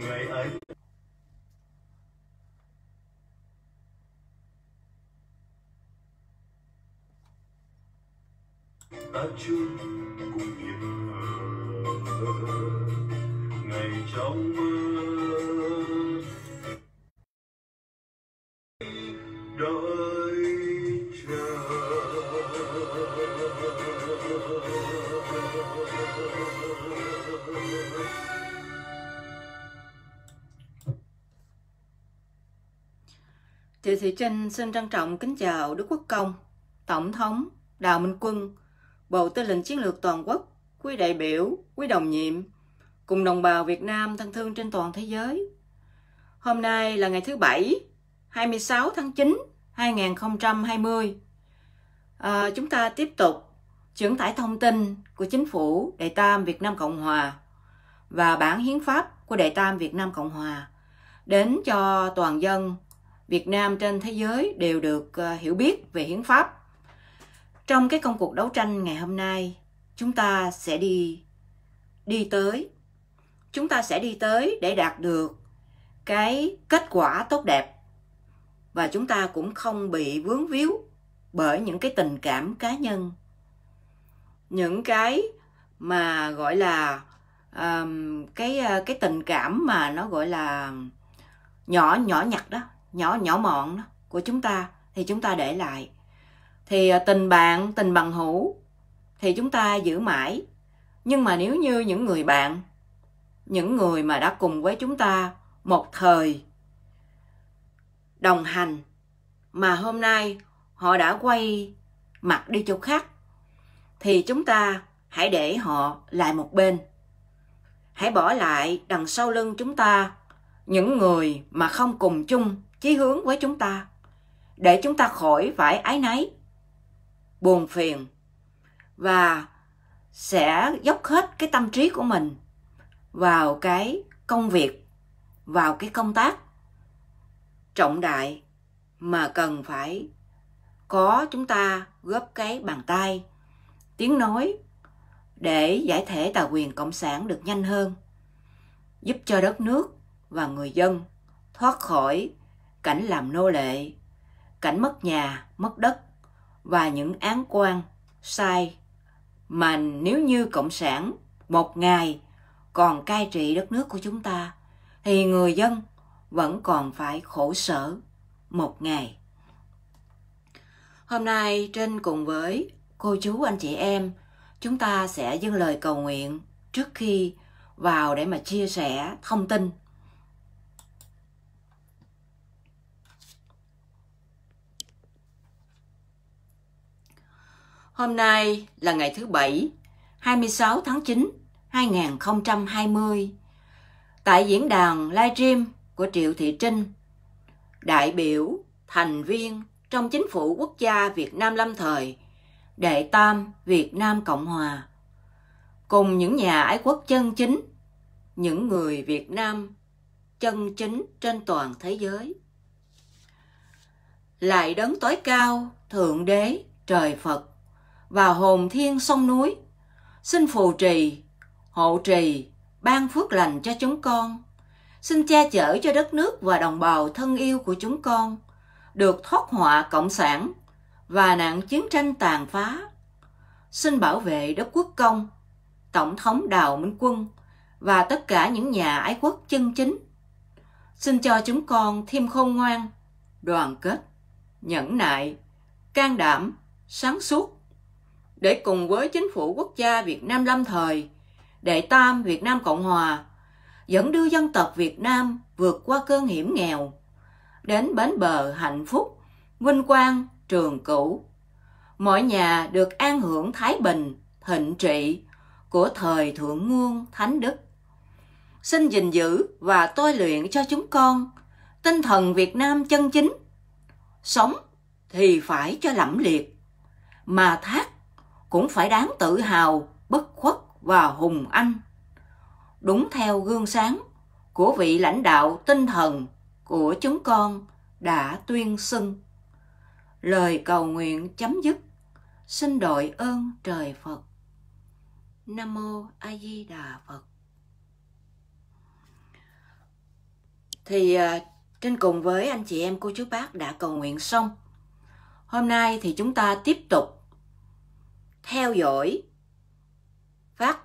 người ấy ta chung cùng nhịp thở ngày trong mơ Từ Thị Trinh xin trân trọng kính chào Đức Quốc Công, Tổng thống, Đào Minh Quân, Bộ Tư lệnh Chiến lược Toàn quốc, quý đại biểu, quý đồng nhiệm, cùng đồng bào Việt Nam thân thương trên toàn thế giới. Hôm nay là ngày thứ Bảy, 26 tháng 9, 2020. À, chúng ta tiếp tục chuyển tải thông tin của Chính phủ Đại Tam Việt Nam Cộng Hòa và bản hiến pháp của Đại Tam Việt Nam Cộng Hòa đến cho toàn dân Việt Nam trên thế giới đều được ờ, hiểu biết về hiến pháp. Trong cái công cuộc đấu tranh ngày hôm nay, chúng ta sẽ đi đi tới chúng ta sẽ đi tới để đạt được cái kết quả tốt đẹp và chúng ta cũng không bị vướng víu bởi những cái tình cảm cá nhân những cái mà gọi là um, cái ờ, cái tình cảm mà nó gọi là nhỏ nhỏ nhặt đó nhỏ nhỏ mọn của chúng ta thì chúng ta để lại thì à, tình bạn tình bằng hữu thì chúng ta giữ mãi nhưng mà nếu như những người bạn những người mà đã cùng với chúng ta một thời đồng hành mà hôm nay họ đã quay mặt đi chỗ khác thì chúng ta hãy để họ lại một bên hãy bỏ lại đằng sau lưng chúng ta những người mà không cùng chung chí hướng với chúng ta để chúng ta khỏi phải ái náy buồn phiền và sẽ dốc hết cái tâm trí của mình vào cái công việc vào cái công tác trọng đại mà cần phải có chúng ta góp cái bàn tay tiếng nói để giải thể tà quyền cộng sản được nhanh hơn giúp cho đất nước và người dân thoát khỏi cảnh làm nô lệ, cảnh mất nhà, mất đất và những án quan sai mà nếu như cộng sản một ngày còn cai trị đất nước của chúng ta thì người dân vẫn còn phải khổ sở một ngày. Hôm nay trên cùng với cô chú anh chị em, chúng ta sẽ dâng lời cầu nguyện trước khi vào để mà chia sẻ thông tin Hôm nay là ngày thứ Bảy, 26 tháng 9, 2020. Tại diễn đàn livestream của Triệu Thị Trinh, đại biểu, thành viên trong chính phủ quốc gia Việt Nam lâm thời, đệ tam Việt Nam Cộng Hòa, cùng những nhà ái quốc chân chính, những người Việt Nam chân chính trên toàn thế giới. Lại đấng tối cao, Thượng Đế, Trời Phật, và hồn thiên sông núi. Xin phù trì, hộ trì, ban phước lành cho chúng con. Xin che chở cho đất nước và đồng bào thân yêu của chúng con được thoát họa cộng sản và nạn chiến tranh tàn phá. Xin bảo vệ đất quốc công, Tổng thống Đào Minh Quân và tất cả những nhà ái quốc chân chính. Xin cho chúng con thêm khôn ngoan, đoàn kết, nhẫn nại, can đảm, sáng suốt để cùng với chính phủ quốc gia Việt Nam lâm thời, đệ tam Việt Nam Cộng Hòa, dẫn đưa dân tộc Việt Nam vượt qua cơn hiểm nghèo, đến bến bờ hạnh phúc, vinh quang, trường cửu. Mọi nhà được an hưởng thái bình, thịnh trị của thời thượng nguồn thánh đức. Xin gìn giữ và tôi luyện cho chúng con tinh thần Việt Nam chân chính. Sống thì phải cho lẫm liệt, mà thác cũng phải đáng tự hào, bất khuất và hùng anh. Đúng theo gương sáng của vị lãnh đạo tinh thần của chúng con đã tuyên xưng. Lời cầu nguyện chấm dứt, xin đội ơn trời Phật. Nam mô A Di Đà Phật. Thì à, trên cùng với anh chị em cô chú bác đã cầu nguyện xong. Hôm nay thì chúng ta tiếp tục theo dõi phát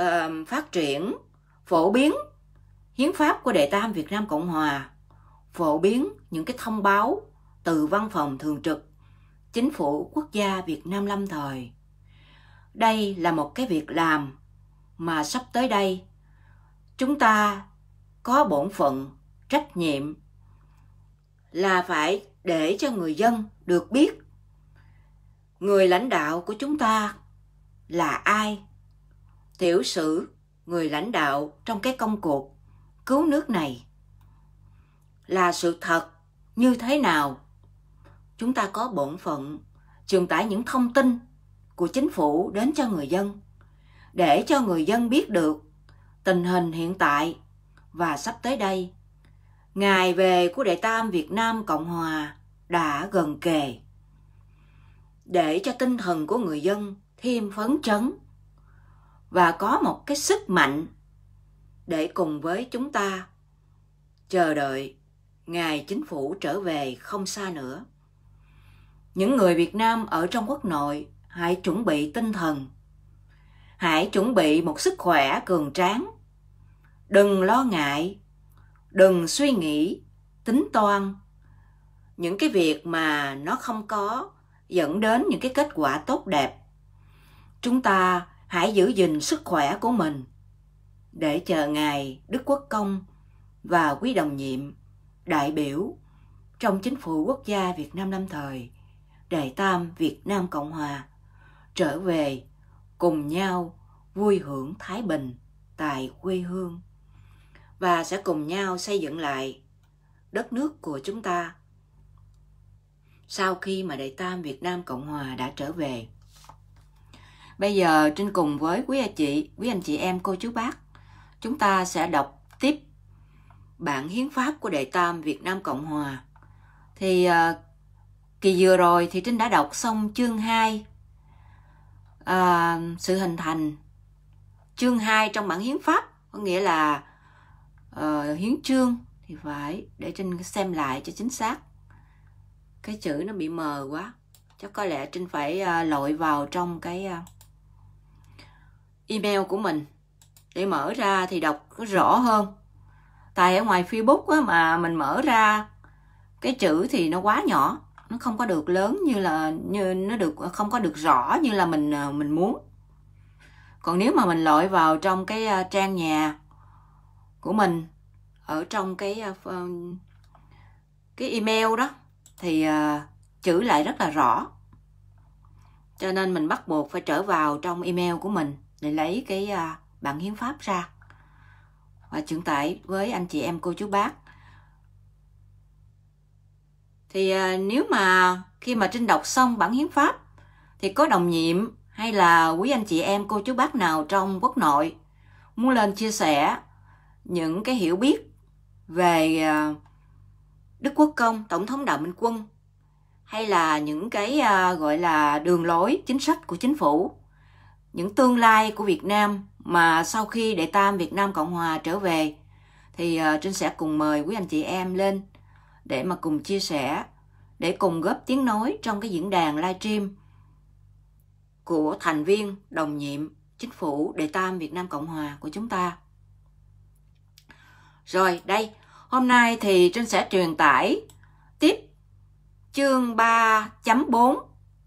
uh, phát triển phổ biến hiến pháp của Đệ Tam Việt Nam Cộng Hòa phổ biến những cái thông báo từ văn phòng thường trực chính phủ quốc gia Việt Nam lâm thời. Đây là một cái việc làm mà sắp tới đây chúng ta có bổn phận, trách nhiệm là phải để cho người dân được biết người lãnh đạo của chúng ta là ai tiểu sử người lãnh đạo trong cái công cuộc cứu nước này là sự thật như thế nào chúng ta có bổn phận truyền tải những thông tin của chính phủ đến cho người dân để cho người dân biết được tình hình hiện tại và sắp tới đây ngày về của đại tam việt nam cộng hòa đã gần kề để cho tinh thần của người dân thêm phấn chấn và có một cái sức mạnh để cùng với chúng ta chờ đợi ngày chính phủ trở về không xa nữa những người việt nam ở trong quốc nội hãy chuẩn bị tinh thần hãy chuẩn bị một sức khỏe cường tráng đừng lo ngại đừng suy nghĩ tính toan những cái việc mà nó không có dẫn đến những cái kết quả tốt đẹp chúng ta hãy giữ gìn sức khỏe của mình để chờ ngài đức quốc công và quý đồng nhiệm đại biểu trong chính phủ quốc gia việt nam lâm thời đại tam việt nam cộng hòa trở về cùng nhau vui hưởng thái bình tại quê hương và sẽ cùng nhau xây dựng lại đất nước của chúng ta sau khi mà Đại Tam Việt Nam Cộng Hòa đã trở về. Bây giờ trên cùng với quý anh chị, quý anh chị em, cô chú bác, chúng ta sẽ đọc tiếp bản hiến pháp của Đại Tam Việt Nam Cộng Hòa. Thì uh, kỳ vừa rồi thì Trinh đã đọc xong chương 2 uh, ờ, sự hình thành chương 2 trong bản hiến pháp có nghĩa là uh, hiến chương thì phải để Trinh xem lại cho chính xác cái chữ nó bị mờ quá chắc có lẽ trinh phải uh, lội vào trong cái uh, email của mình để mở ra thì đọc rõ hơn tại ở ngoài facebook á, mà mình mở ra cái chữ thì nó quá nhỏ nó không có được lớn như là như nó được không có được rõ như là mình ờ, mình muốn còn nếu mà mình lội vào trong cái trang nhà của mình ở trong cái cái email đó thì ờ, chữ lại rất là rõ cho nên mình bắt buộc phải trở vào trong email của mình để lấy cái ờ, bản hiến pháp ra và chuyển tải với anh chị em cô chú bác thì ờ, nếu mà khi mà trinh đọc xong bản hiến pháp thì có đồng nhiệm hay là quý anh chị em cô chú bác nào trong quốc nội muốn lên chia sẻ những cái hiểu biết về Đức Quốc Công, Tổng thống Đạo Minh Quân hay là những cái à, gọi là đường lối chính sách của chính phủ những tương lai của Việt Nam mà sau khi đệ tam Việt Nam Cộng Hòa trở về thì à, Trinh sẽ cùng mời quý anh chị em lên để mà cùng chia sẻ để cùng góp tiếng nói trong cái diễn đàn livestream của thành viên đồng nhiệm chính phủ đệ tam Việt Nam Cộng Hòa của chúng ta. Rồi đây, Hôm nay thì Trinh sẽ truyền tải tiếp chương 3.4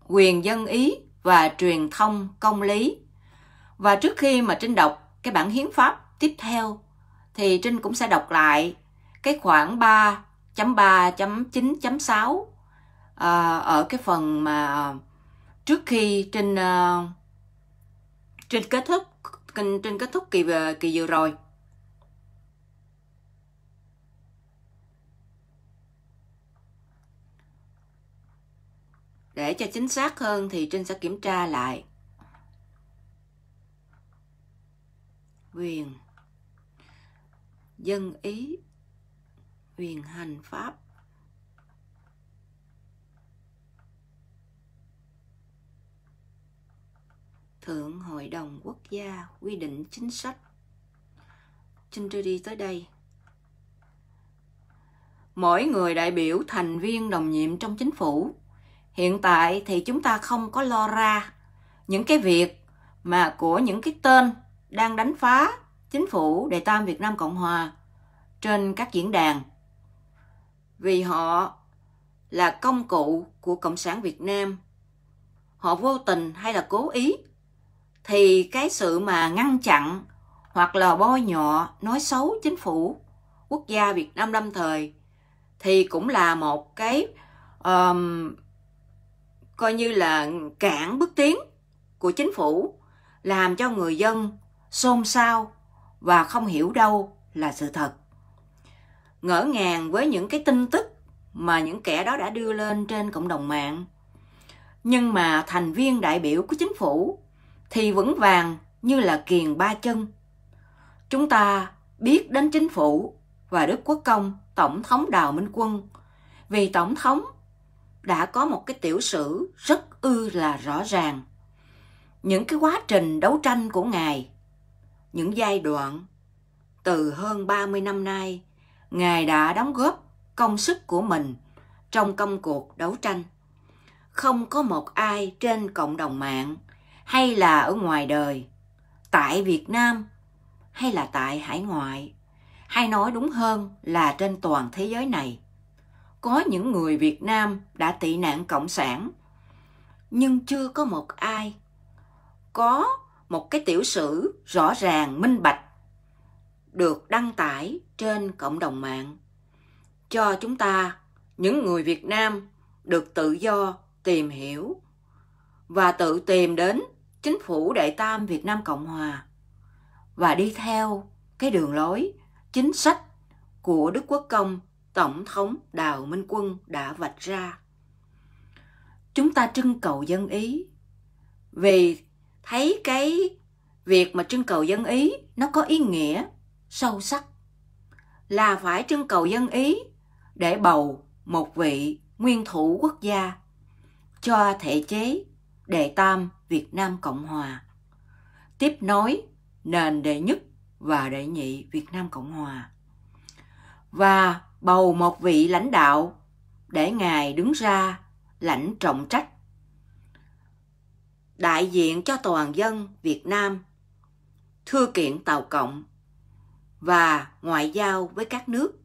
quyền dân ý và truyền thông công lý. Và trước khi mà Trinh đọc cái bản hiến pháp tiếp theo thì Trinh cũng sẽ đọc lại cái khoảng 3.3.9.6 à, ờ, ở cái phần mà trước khi Trinh uh, Trinh kết thúc Trinh, Trinh kết thúc kỳ ờ, kỳ vừa rồi. Để cho chính xác hơn thì Trinh sẽ kiểm tra lại. Quyền dân ý quyền hành pháp Thượng Hội đồng Quốc gia quy định chính sách. Trinh tôi đi tới đây. Mỗi người đại biểu thành viên đồng nhiệm trong chính phủ hiện tại thì chúng ta không có lo ra những cái việc mà của những cái tên đang đánh phá chính phủ Đề Tam Việt Nam Cộng Hòa trên các diễn đàn. Vì họ là công cụ của Cộng sản Việt Nam. Họ vô tình hay là cố ý thì cái sự mà ngăn chặn hoặc là bôi nhọ nói xấu chính phủ quốc gia Việt Nam lâm thời thì cũng là một cái um, coi như là cản bước tiến của chính phủ làm cho người dân xôn xao và không hiểu đâu là sự thật ngỡ ngàng với những cái tin tức mà những kẻ đó đã đưa lên trên cộng đồng mạng nhưng mà thành viên đại biểu của chính phủ thì vững vàng như là kiền ba chân chúng ta biết đến chính phủ và đức quốc công tổng thống đào minh quân vì tổng thống đã có một cái tiểu sử rất ư là rõ ràng những cái quá trình đấu tranh của ngài những giai đoạn từ hơn 30 năm nay ngài đã đóng góp công sức của mình trong công cuộc đấu tranh không có một ai trên cộng đồng mạng hay là ở ngoài đời tại Việt Nam hay là tại hải ngoại hay nói đúng hơn là trên toàn thế giới này có những người Việt Nam đã tị nạn cộng sản, nhưng chưa có một ai có một cái tiểu sử rõ ràng minh bạch được đăng tải trên cộng đồng mạng cho chúng ta những người Việt Nam được tự do tìm hiểu và tự tìm đến chính phủ Đại tam Việt Nam Cộng hòa và đi theo cái đường lối chính sách của Đức Quốc công Tổng thống Đào Minh Quân đã vạch ra. Chúng ta trưng cầu dân ý vì thấy cái việc mà trưng cầu dân ý nó có ý nghĩa sâu sắc là phải trưng cầu dân ý để bầu một vị nguyên thủ quốc gia cho thể chế đệ tam Việt Nam Cộng Hòa tiếp nối nền đệ nhất và đệ nhị Việt Nam Cộng Hòa và bầu một vị lãnh đạo để ngài đứng ra lãnh trọng trách đại diện cho toàn dân Việt Nam thư kiện Tàu Cộng và ngoại giao với các nước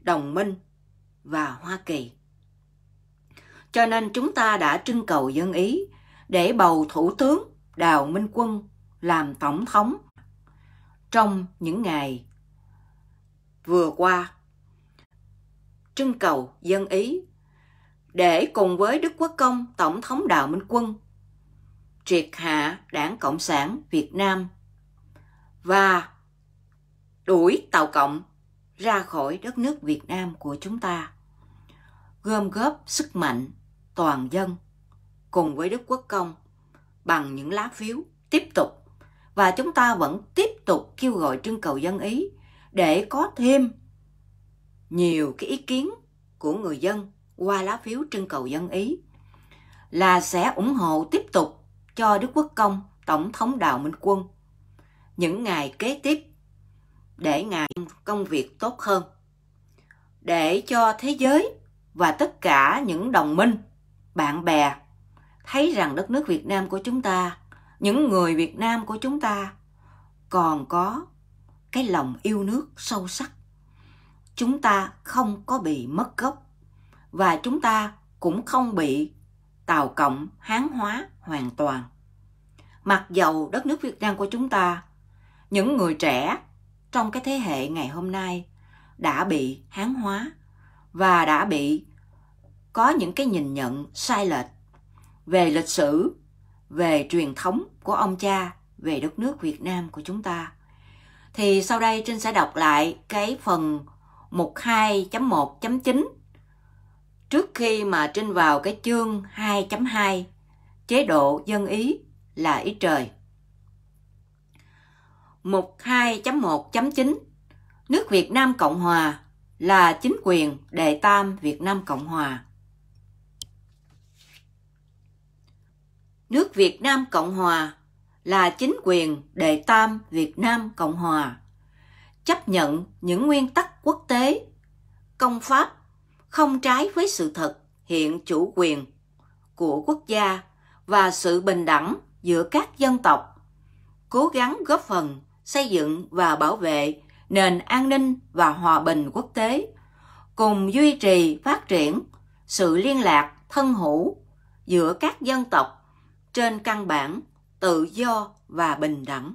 đồng minh và Hoa Kỳ. Cho nên chúng ta đã trưng cầu dân Ý để bầu Thủ tướng Đào Minh Quân làm Tổng thống trong những ngày vừa qua trưng cầu dân Ý để cùng với Đức Quốc Công Tổng thống Đào Minh Quân triệt hạ đảng Cộng sản Việt Nam và đuổi Tàu Cộng ra khỏi đất nước Việt Nam của chúng ta, gom góp sức mạnh toàn dân cùng với Đức Quốc Công bằng những lá phiếu tiếp tục và chúng ta vẫn tiếp tục kêu gọi trưng cầu dân Ý để có thêm nhiều cái ý kiến của người dân qua lá phiếu trưng cầu dân ý là sẽ ủng hộ tiếp tục cho Đức Quốc Công Tổng thống Đào Minh Quân những ngày kế tiếp để ngài công việc tốt hơn để cho thế giới và tất cả những đồng minh bạn bè thấy rằng đất nước Việt Nam của chúng ta những người Việt Nam của chúng ta còn có cái lòng yêu nước sâu sắc chúng ta không có bị mất gốc và chúng ta cũng không bị tàu cộng hán hóa hoàn toàn mặc dầu đất nước việt nam của chúng ta những người trẻ trong cái thế hệ ngày hôm nay đã bị hán hóa và đã bị có những cái nhìn nhận sai lệch về lịch sử về truyền thống của ông cha về đất nước việt nam của chúng ta thì sau đây trinh sẽ đọc lại cái phần mục 2.1.9 trước khi mà trinh vào cái chương 2.2 chế độ dân ý là ý trời. Mục 2.1.9 Nước Việt Nam Cộng Hòa là chính quyền đệ tam Việt Nam Cộng Hòa. Nước Việt Nam Cộng Hòa là chính quyền đệ tam Việt Nam Cộng Hòa chấp nhận những nguyên tắc quốc tế, công pháp không trái với sự thật hiện chủ quyền của quốc gia và sự bình đẳng giữa các dân tộc, cố gắng góp phần xây dựng và bảo vệ nền an ninh và hòa bình quốc tế, cùng duy trì phát triển sự liên lạc thân hữu giữa các dân tộc trên căn bản tự do và bình đẳng.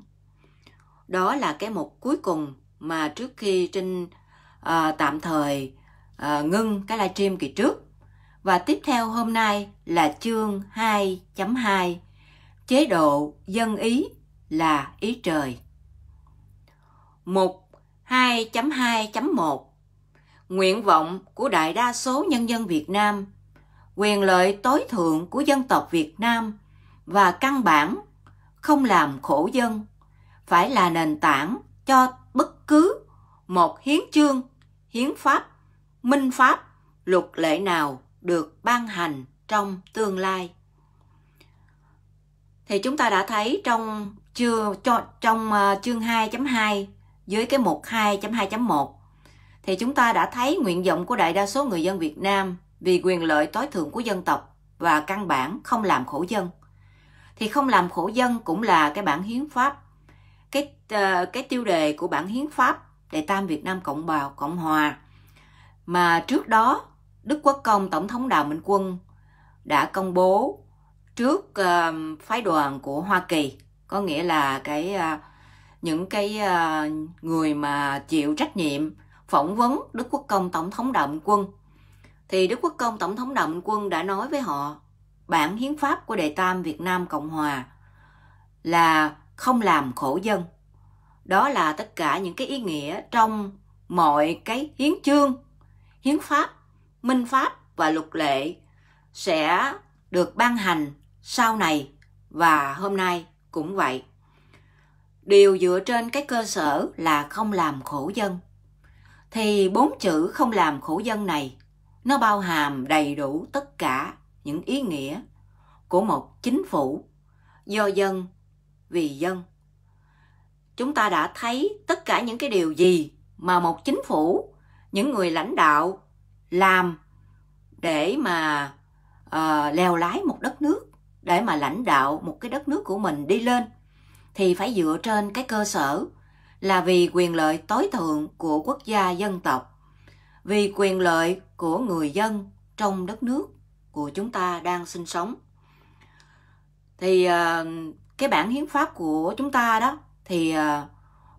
Đó là cái mục cuối cùng mà trước khi Trinh à, tạm thời à, ngưng cái livestream kỳ trước và tiếp theo hôm nay là chương 2.2 chế độ dân ý là ý trời mục 2.2.1 nguyện vọng của đại đa số nhân dân Việt Nam quyền lợi tối thượng của dân tộc Việt Nam và căn bản không làm khổ dân phải là nền tảng cho bất cứ một hiến chương hiến pháp, minh pháp, luật lệ nào được ban hành trong tương lai. Thì chúng ta đã thấy trong ờ, chương trong chương 2.2 dưới cái mục 2.2.1 thì chúng ta đã thấy nguyện vọng của đại đa số người dân Việt Nam vì quyền lợi tối thượng của dân tộc và căn bản không làm khổ dân. Thì không làm khổ dân cũng là cái bản hiến pháp. Cái ờ, cái tiêu đề của bản hiến pháp Đệ Tam Việt Nam Cộng Bào Cộng Hòa. Mà trước đó, Đức Quốc Công Tổng thống Đào Minh Quân đã công bố trước uh, phái đoàn của Hoa Kỳ, có nghĩa là cái uh, những cái uh, người mà chịu trách nhiệm phỏng vấn Đức Quốc Công Tổng thống Đào Minh Quân. Thì Đức Quốc Công Tổng thống Đào Minh Quân đã nói với họ bản hiến pháp của Đệ Tam Việt Nam Cộng Hòa là không làm khổ dân đó là tất cả những cái ý nghĩa trong mọi cái hiến chương hiến pháp minh pháp và luật lệ sẽ được ban hành sau này và hôm nay cũng vậy điều dựa trên cái cơ sở là không làm khổ dân thì bốn chữ không làm khổ dân này nó bao hàm đầy đủ tất cả những ý nghĩa của một chính phủ do dân vì dân chúng ta đã thấy tất cả những cái điều gì mà một chính phủ những người lãnh đạo làm để mà uh, lèo lái một đất nước để mà lãnh đạo một cái đất nước của mình đi lên thì phải dựa trên cái cơ sở là vì quyền lợi tối thượng của quốc gia dân tộc vì quyền lợi của người dân trong đất nước của chúng ta đang sinh sống thì uh, cái bản hiến pháp của chúng ta đó thì ờ,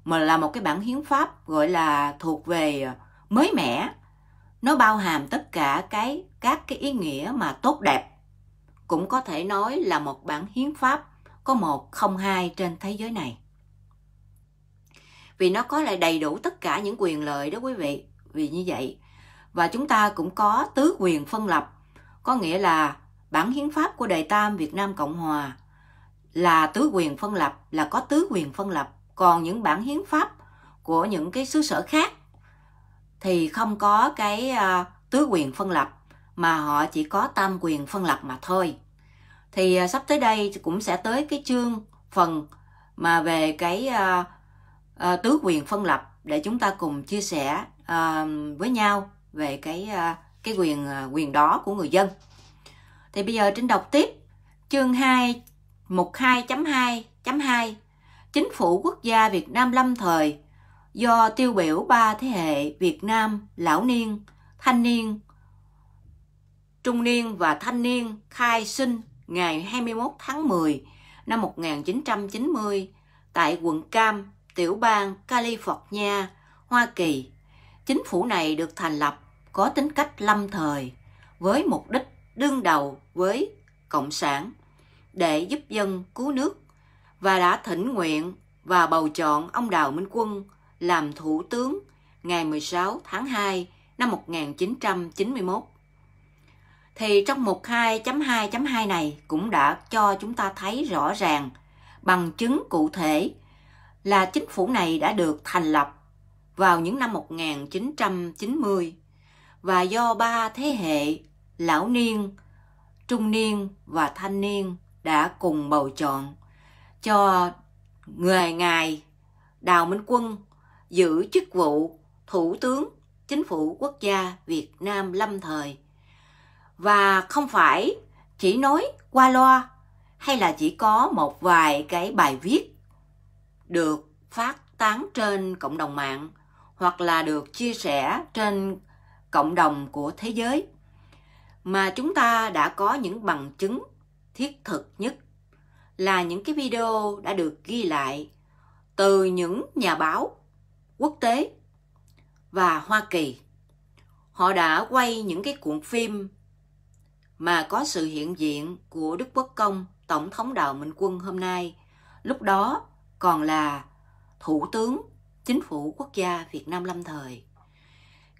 mà là một cái bản hiến pháp gọi là thuộc về ờ, mới mẻ nó bao hàm tất cả cái các cái ý nghĩa mà tốt đẹp cũng có thể nói là một bản hiến pháp có một không hai trên thế giới này vì nó có lại đầy đủ tất cả những quyền lợi đó quý vị vì như vậy và chúng ta cũng có tứ quyền phân lập có nghĩa là bản hiến pháp của đề tam việt nam cộng hòa là tứ quyền phân lập là có tứ quyền phân lập còn những bản hiến pháp của những cái xứ sở khác thì không có cái uh, tứ quyền phân lập mà họ chỉ có tam quyền phân lập mà thôi thì uh, sắp tới đây cũng sẽ tới cái chương phần mà về cái uh, uh, tứ quyền phân lập để chúng ta cùng chia sẻ uh, với nhau về cái uh, cái quyền uh, quyền đó của người dân thì bây giờ trinh đọc tiếp chương 2 Mục 2.2.2 Chính phủ quốc gia Việt Nam lâm thời do tiêu biểu ba thế hệ Việt Nam lão niên, thanh niên, trung niên và thanh niên khai sinh ngày 21 tháng 10 năm 1990 tại quận Cam, tiểu bang California, Hoa Kỳ. Chính phủ này được thành lập có tính cách lâm thời với mục đích đương đầu với cộng sản để giúp dân cứu nước và đã thỉnh nguyện và bầu chọn ông Đào Minh Quân làm thủ tướng ngày 16 tháng 2 năm 1991. Thì trong mục 2.2.2 này cũng đã cho chúng ta thấy rõ ràng bằng chứng cụ thể là chính phủ này đã được thành lập vào những năm 1990 và do ba thế hệ lão niên, trung niên và thanh niên đã cùng bầu chọn cho người ngài Đào Minh Quân giữ chức vụ Thủ tướng Chính phủ Quốc gia Việt Nam lâm thời. Và không phải chỉ nói qua loa hay là chỉ có một vài cái bài viết được phát tán trên cộng đồng mạng hoặc là được chia sẻ trên cộng đồng của thế giới mà chúng ta đã có những bằng chứng thiết thực nhất là những cái video đã được ghi lại từ những nhà báo quốc tế và Hoa Kỳ. Họ đã quay những cái cuộn phim mà có sự hiện diện của Đức Quốc Công, Tổng thống Đào Minh Quân hôm nay, lúc đó còn là Thủ tướng Chính phủ Quốc gia Việt Nam lâm thời.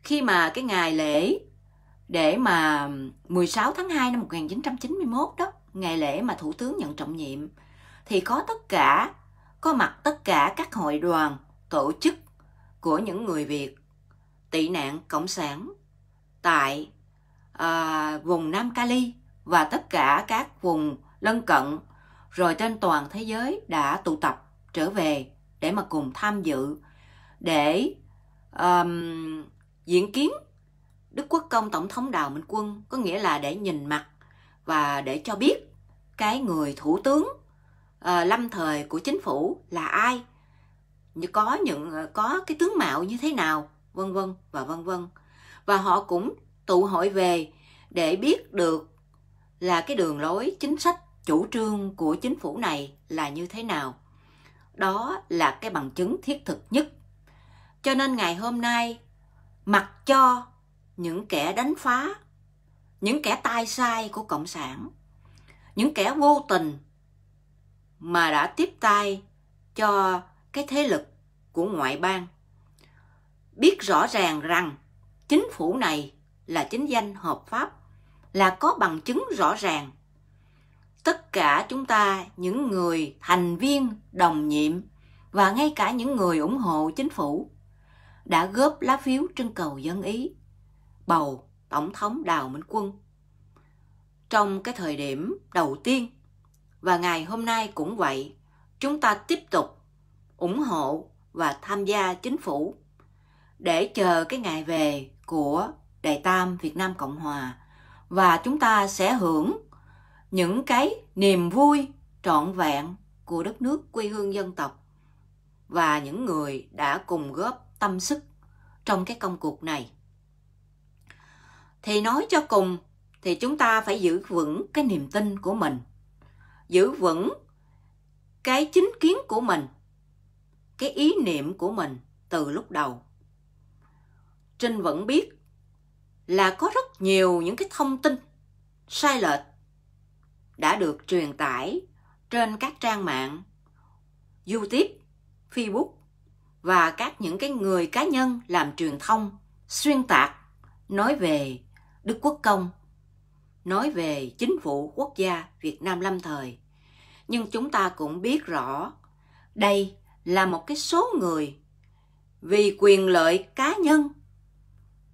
Khi mà cái ngày lễ để mà 16 tháng 2 năm 1991 đó ngày lễ mà Thủ tướng nhận trọng nhiệm, thì có tất cả, có mặt tất cả các hội đoàn, tổ chức của những người Việt tị nạn Cộng sản tại à, vùng Nam Cali và tất cả các vùng lân cận rồi trên toàn thế giới đã tụ tập trở về để mà cùng tham dự để um, diễn kiến Đức Quốc Công Tổng thống Đào Minh Quân có nghĩa là để nhìn mặt và để cho biết cái người thủ tướng uh, lâm thời của chính phủ là ai như có những ờ, có cái tướng mạo như thế nào vân vân và vân vân và họ cũng tụ hội về để biết được là cái đường lối chính sách chủ trương của chính phủ này là như thế nào đó là cái bằng chứng thiết thực nhất cho nên ngày hôm nay mặc cho những kẻ đánh phá những kẻ tai sai của cộng sản những kẻ vô tình mà đã tiếp tay cho cái thế lực của ngoại bang biết rõ ràng rằng chính phủ này là chính danh hợp pháp là có bằng chứng rõ ràng tất cả chúng ta những người thành viên đồng nhiệm và ngay cả những người ủng hộ chính phủ đã góp lá phiếu trưng cầu dân ý bầu tổng thống đào minh quân trong cái thời điểm đầu tiên và ngày hôm nay cũng vậy chúng ta tiếp tục ủng hộ và tham gia chính phủ để chờ cái ngày về của Đại Tam Việt Nam Cộng Hòa và chúng ta sẽ hưởng những cái niềm vui trọn vẹn của đất nước quê hương dân tộc và những người đã cùng góp tâm sức trong cái công cuộc này. Thì nói cho cùng thì chúng ta phải giữ vững cái niềm tin của mình giữ vững cái chính kiến của mình cái ý niệm của mình từ lúc đầu trinh vẫn biết là có rất nhiều những cái thông tin sai lệch đã được truyền tải trên các trang mạng youtube facebook và các những cái người cá nhân làm truyền thông xuyên tạc nói về đức quốc công nói về chính phủ quốc gia Việt Nam lâm thời. Nhưng chúng ta cũng biết rõ, đây là một cái số người vì quyền lợi cá nhân,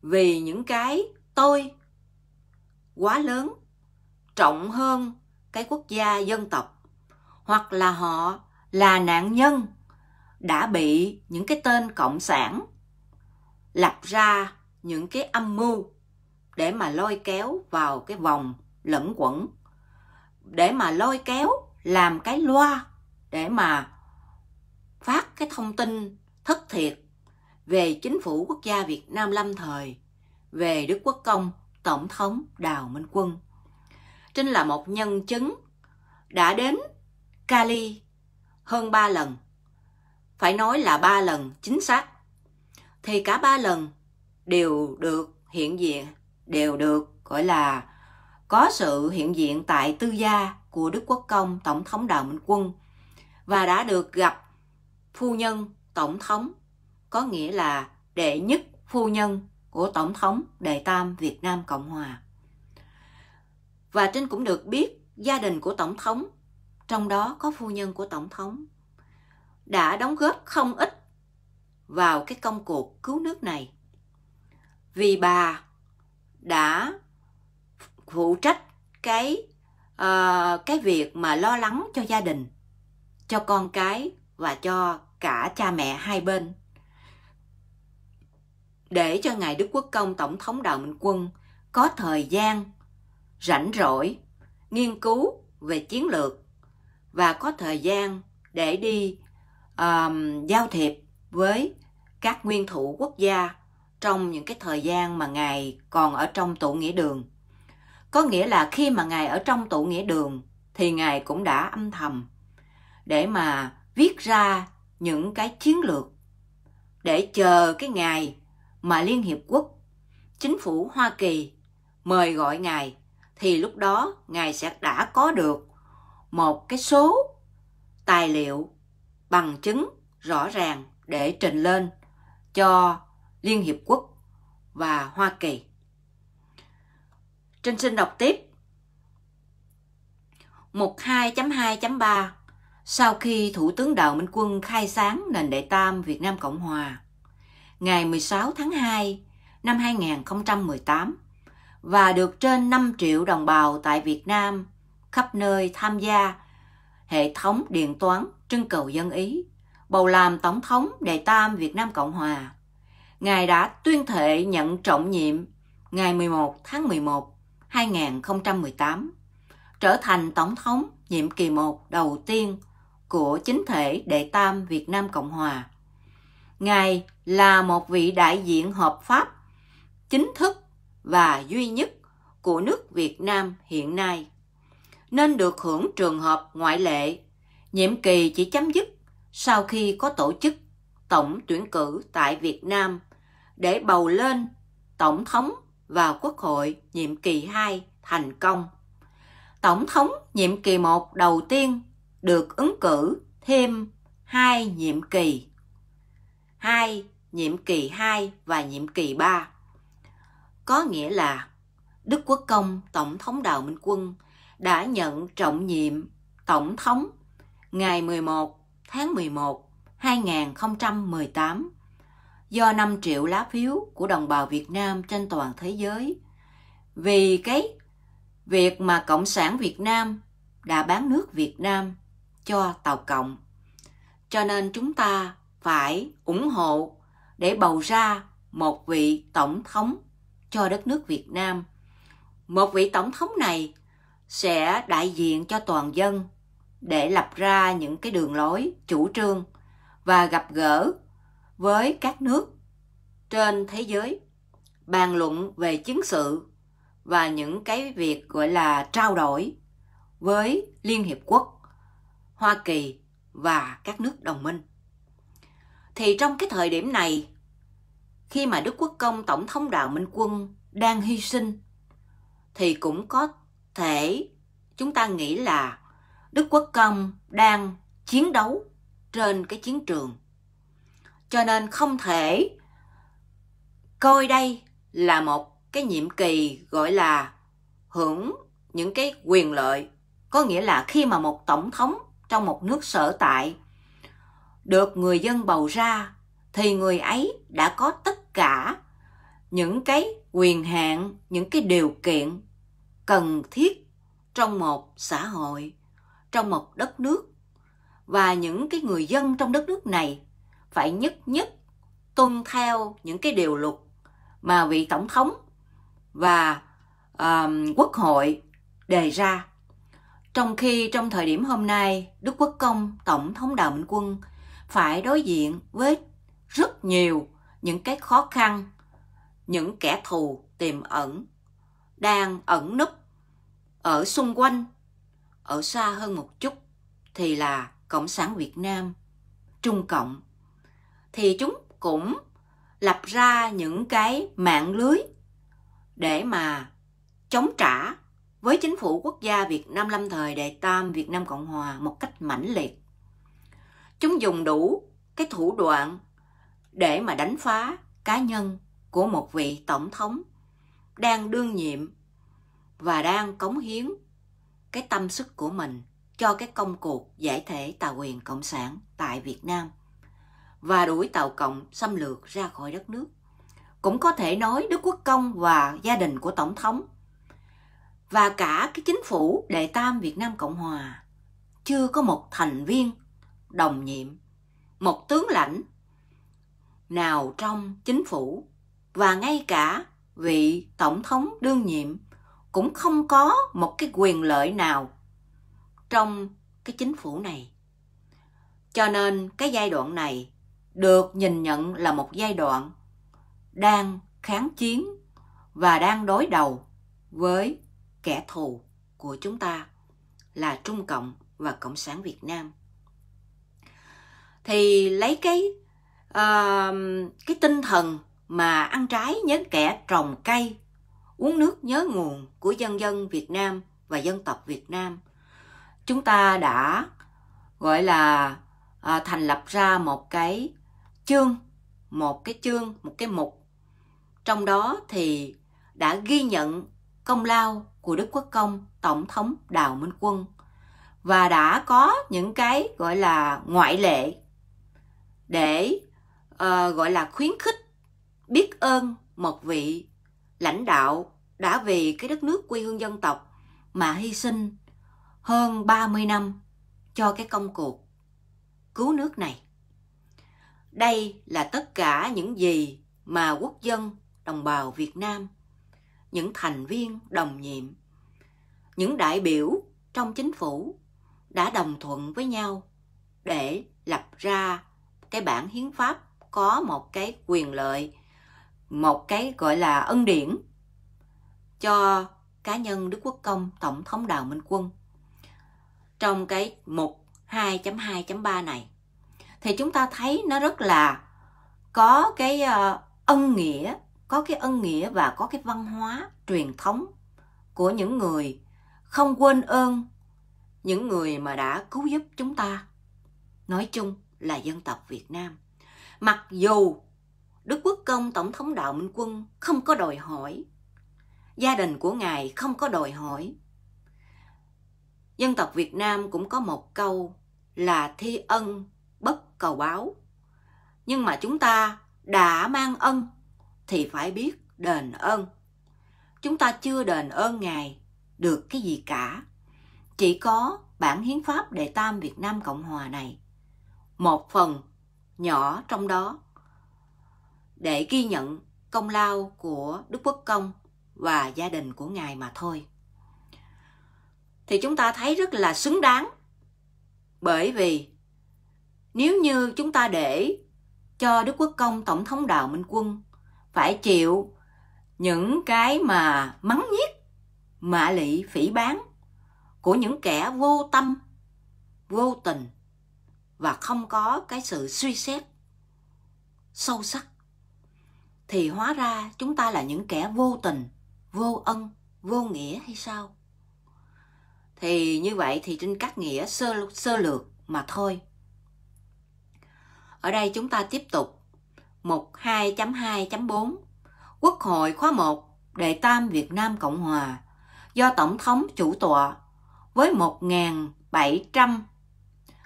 vì những cái tôi quá lớn, trọng hơn cái quốc gia dân tộc, hoặc là họ là nạn nhân đã bị những cái tên cộng sản lập ra những cái âm mưu để mà lôi kéo vào cái vòng lẫn quẩn để mà lôi kéo làm cái loa để mà phát cái thông tin thất thiệt về chính phủ quốc gia Việt Nam lâm thời, về Đức Quốc Công Tổng thống Đào Minh Quân. Trinh là một nhân chứng đã đến Cali hơn 3 lần, phải nói là 3 lần chính xác, thì cả 3 lần đều được hiện diện đều được gọi là có sự hiện diện tại tư gia của Đức Quốc Công Tổng thống Đào Minh Quân và đã được gặp phu nhân Tổng thống, có nghĩa là đệ nhất phu nhân của Tổng thống Đệ Tam Việt Nam Cộng Hòa. Và Trinh cũng được biết gia đình của Tổng thống, trong đó có phu nhân của Tổng thống, đã đóng góp không ít vào cái công cuộc cứu nước này. Vì bà đã phụ trách cái uh, cái việc mà lo lắng cho gia đình cho con cái và cho cả cha mẹ hai bên để cho ngài đức quốc công tổng thống đạo minh quân có thời gian rảnh rỗi nghiên cứu về chiến lược và có thời gian để đi um, giao thiệp với các nguyên thủ quốc gia trong những cái thời gian mà Ngài còn ở trong tụ nghĩa đường. Có nghĩa là khi mà Ngài ở trong tụ nghĩa đường thì Ngài cũng đã âm thầm để mà viết ra những cái chiến lược để chờ cái ngày mà Liên Hiệp Quốc, chính phủ Hoa Kỳ mời gọi Ngài thì lúc đó Ngài sẽ đã có được một cái số tài liệu bằng chứng rõ ràng để trình lên cho Liên Hiệp Quốc và Hoa Kỳ. trên xin đọc tiếp. Mục 2.2.3 Sau khi Thủ tướng Đào Minh Quân khai sáng nền đệ tam Việt Nam Cộng Hòa, ngày 16 tháng 2 năm 2018, và được trên 5 triệu đồng bào tại Việt Nam khắp nơi tham gia hệ thống điện toán trưng cầu dân ý bầu làm tổng thống đệ tam Việt Nam Cộng Hòa. Ngài đã tuyên thệ nhận trọng nhiệm ngày 11 tháng 11, 2018, trở thành Tổng thống nhiệm kỳ 1 đầu tiên của chính thể Đệ Tam Việt Nam Cộng Hòa. Ngài là một vị đại diện hợp pháp, chính thức và duy nhất của nước Việt Nam hiện nay, nên được hưởng trường hợp ngoại lệ, nhiệm kỳ chỉ chấm dứt sau khi có tổ chức tổng tuyển cử tại Việt Nam để bầu lên Tổng thống và Quốc hội nhiệm kỳ 2 thành công. Tổng thống nhiệm kỳ 1 đầu tiên được ứng cử thêm 2 nhiệm kỳ. 2, nhiệm kỳ 2 và nhiệm kỳ 3. Có nghĩa là Đức Quốc Công Tổng thống Đào Minh Quân đã nhận trọng nhiệm Tổng thống ngày 11 tháng 11 2018 do 5 triệu lá phiếu của đồng bào Việt Nam trên toàn thế giới. Vì cái việc mà Cộng sản Việt Nam đã bán nước Việt Nam cho Tàu Cộng. Cho nên chúng ta phải ủng hộ để bầu ra một vị tổng thống cho đất nước Việt Nam. Một vị tổng thống này sẽ đại diện cho toàn dân để lập ra những cái đường lối, chủ trương và gặp gỡ với các nước trên thế giới bàn luận về chứng sự và những cái việc gọi là trao đổi với Liên Hiệp Quốc, Hoa Kỳ và các nước đồng minh. Thì trong cái thời điểm này, khi mà Đức Quốc Công Tổng thống Đạo Minh Quân đang hy sinh, thì cũng có thể chúng ta nghĩ là Đức Quốc Công đang chiến đấu trên cái chiến trường cho nên không thể coi đây là một cái nhiệm kỳ gọi là hưởng những cái quyền lợi có nghĩa là khi mà một tổng thống trong một nước sở tại được người dân bầu ra thì người ấy đã có tất cả những cái quyền hạn những cái điều kiện cần thiết trong một xã hội trong một đất nước và những cái người dân trong đất nước này phải nhất nhất tuân theo những cái điều luật mà vị tổng thống và uh, quốc hội đề ra trong khi trong thời điểm hôm nay đức quốc công tổng thống đạo minh quân phải đối diện với rất nhiều những cái khó khăn những kẻ thù tiềm ẩn đang ẩn núp ở xung quanh ở xa hơn một chút thì là cộng sản việt nam trung cộng thì chúng cũng lập ra những cái mạng lưới để mà chống trả với chính phủ quốc gia Việt Nam lâm thời Đại Tam Việt Nam Cộng Hòa một cách mãnh liệt. Chúng dùng đủ cái thủ đoạn để mà đánh phá cá nhân của một vị tổng thống đang đương nhiệm và đang cống hiến cái tâm sức của mình cho cái công cuộc giải thể tà quyền cộng sản tại Việt Nam và đuổi Tàu Cộng xâm lược ra khỏi đất nước. Cũng có thể nói Đức Quốc Công và gia đình của Tổng thống và cả cái chính phủ Đệ Tam Việt Nam Cộng Hòa chưa có một thành viên đồng nhiệm, một tướng lãnh nào trong chính phủ và ngay cả vị tổng thống đương nhiệm cũng không có một cái quyền lợi nào trong cái chính phủ này. Cho nên cái giai đoạn này được nhìn nhận là một giai đoạn đang kháng chiến và đang đối đầu với kẻ thù của chúng ta là Trung Cộng và Cộng sản Việt Nam. Thì lấy cái uh, cái tinh thần mà ăn trái nhớ kẻ trồng cây, uống nước nhớ nguồn của dân dân Việt Nam và dân tộc Việt Nam. Chúng ta đã gọi là uh, thành lập ra một cái chương một cái chương một cái mục trong đó thì đã ghi nhận công lao của đức quốc công tổng thống đào minh quân và đã có những cái gọi là ngoại lệ để uh, gọi là khuyến khích biết ơn một vị lãnh đạo đã vì cái đất nước quê hương dân tộc mà hy sinh hơn 30 năm cho cái công cuộc cứu nước này. Đây là tất cả những gì mà quốc dân đồng bào Việt Nam, những thành viên đồng nhiệm, những đại biểu trong chính phủ đã đồng thuận với nhau để lập ra cái bản hiến pháp có một cái quyền lợi, một cái gọi là ân điển cho cá nhân Đức Quốc Công Tổng thống Đào Minh Quân trong cái mục 2.2.3 này thì chúng ta thấy nó rất là có cái ờ, ân nghĩa có cái ân nghĩa và có cái văn hóa truyền thống của những người không quên ơn những người mà đã cứu giúp chúng ta nói chung là dân tộc việt nam mặc dù đức quốc công tổng thống đạo minh quân không có đòi hỏi gia đình của ngài không có đòi hỏi dân tộc việt nam cũng có một câu là thi ân cầu báo. Nhưng mà chúng ta đã mang ân thì phải biết đền ơn. Chúng ta chưa đền ơn Ngài được cái gì cả. Chỉ có bản hiến pháp Đệ Tam Việt Nam Cộng Hòa này. Một phần nhỏ trong đó để ghi nhận công lao của Đức Quốc Công và gia đình của Ngài mà thôi. Thì chúng ta thấy rất là xứng đáng bởi vì nếu như chúng ta để cho Đức Quốc Công Tổng thống Đào Minh Quân phải chịu những cái mà mắng nhiếc, mạ lị phỉ báng của những kẻ vô tâm, vô tình và không có cái sự suy xét sâu sắc thì hóa ra chúng ta là những kẻ vô tình, vô ân, vô nghĩa hay sao? Thì như vậy thì trên các nghĩa sơ, sơ lược mà thôi. Ở đây chúng ta tiếp tục. Mục 2.2.4 Quốc hội khóa 1 Đệ Tam Việt Nam Cộng Hòa do Tổng thống chủ tọa với 1.700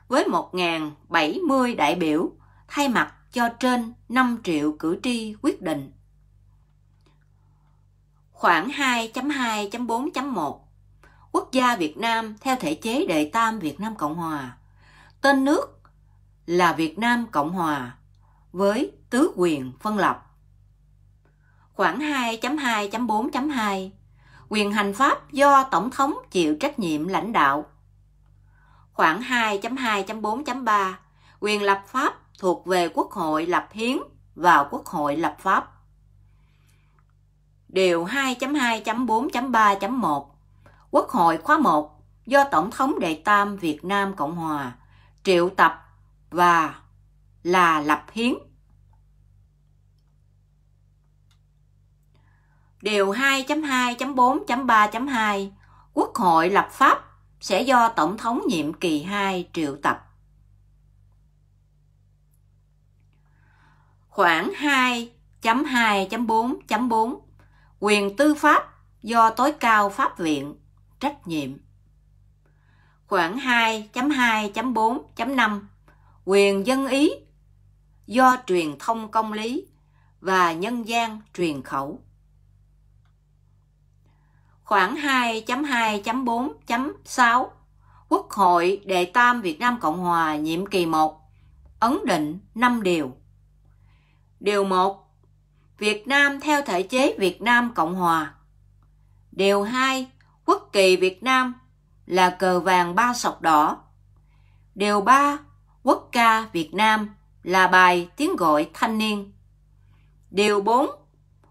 với 1.070 đại biểu thay mặt cho trên 5 triệu cử tri quyết định. Khoảng 2.2.4.1 Quốc gia Việt Nam theo thể chế Đệ Tam Việt Nam Cộng Hòa Tên nước là Việt Nam Cộng Hòa với tứ quyền phân lập. Khoảng 2.2.4.2 Quyền hành pháp do Tổng thống chịu trách nhiệm lãnh đạo. Khoảng 2.2.4.3 Quyền lập pháp thuộc về Quốc hội lập hiến và Quốc hội lập pháp. Điều 2.2.4.3.1 Quốc hội khóa 1 do Tổng thống Đệ Tam Việt Nam Cộng Hòa triệu tập và là lập hiến. Điều 2.2.4.3.2 Quốc hội lập pháp sẽ do Tổng thống nhiệm kỳ 2 triệu tập. Khoảng 2.2.4.4 Quyền tư pháp do tối cao pháp viện trách nhiệm. Khoảng 2.2.4.5 quyền dân ý do truyền thông công lý và nhân gian truyền khẩu. Khoảng 2.2.4.6 Quốc hội Đệ Tam Việt Nam Cộng Hòa nhiệm kỳ 1 ấn định 5 điều. Điều 1. Việt Nam theo thể chế Việt Nam Cộng Hòa. Điều 2. Quốc kỳ Việt Nam là cờ vàng ba sọc đỏ. Điều 3. Quốc ca Việt Nam là bài tiếng gọi thanh niên. Điều 4.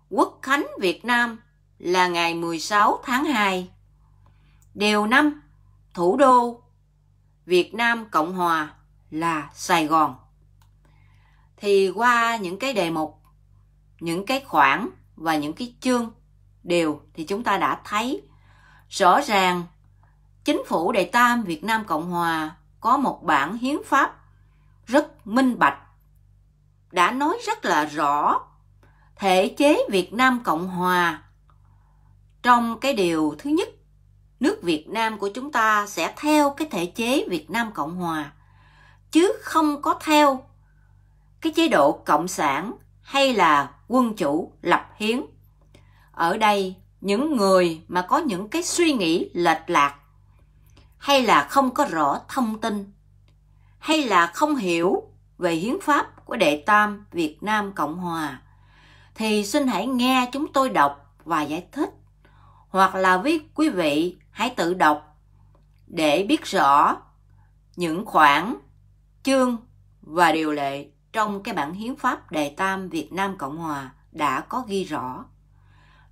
Quốc khánh Việt Nam là ngày 16 tháng 2. Điều 5. Thủ đô Việt Nam Cộng Hòa là Sài Gòn. Thì qua những cái đề mục, những cái khoản và những cái chương đều thì chúng ta đã thấy rõ ràng chính phủ Đại Tam Việt Nam Cộng Hòa có một bản hiến pháp rất minh bạch đã nói rất là rõ thể chế Việt Nam Cộng Hòa trong cái điều thứ nhất nước Việt Nam của chúng ta sẽ theo cái thể chế Việt Nam Cộng Hòa chứ không có theo cái chế độ cộng sản hay là quân chủ lập hiến ở đây những người mà có những cái suy nghĩ lệch lạc hay là không có rõ thông tin hay là không hiểu về hiến pháp của Đệ Tam Việt Nam Cộng Hòa thì xin hãy nghe chúng tôi đọc và giải thích hoặc là viết quý vị hãy tự đọc để biết rõ những khoản chương và điều lệ trong cái bản hiến pháp đệ Tam Việt Nam Cộng Hòa đã có ghi rõ.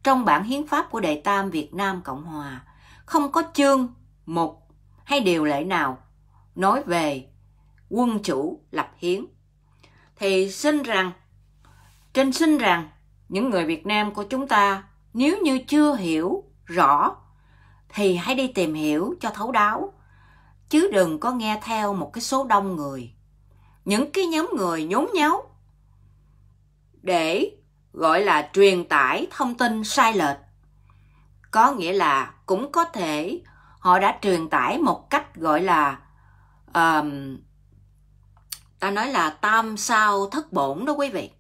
Trong bản hiến pháp của đệ Tam Việt Nam Cộng Hòa không có chương, mục hay điều lệ nào nói về quân chủ lập hiến thì xin rằng trên xin rằng những người Việt Nam của chúng ta nếu như chưa hiểu rõ thì hãy đi tìm hiểu cho thấu đáo chứ đừng có nghe theo một cái số đông người những cái nhóm người nhốn nháo để gọi là truyền tải thông tin sai lệch có nghĩa là cũng có thể họ đã truyền tải một cách gọi là um, ta nói là tam sao thất bổn đó quý vị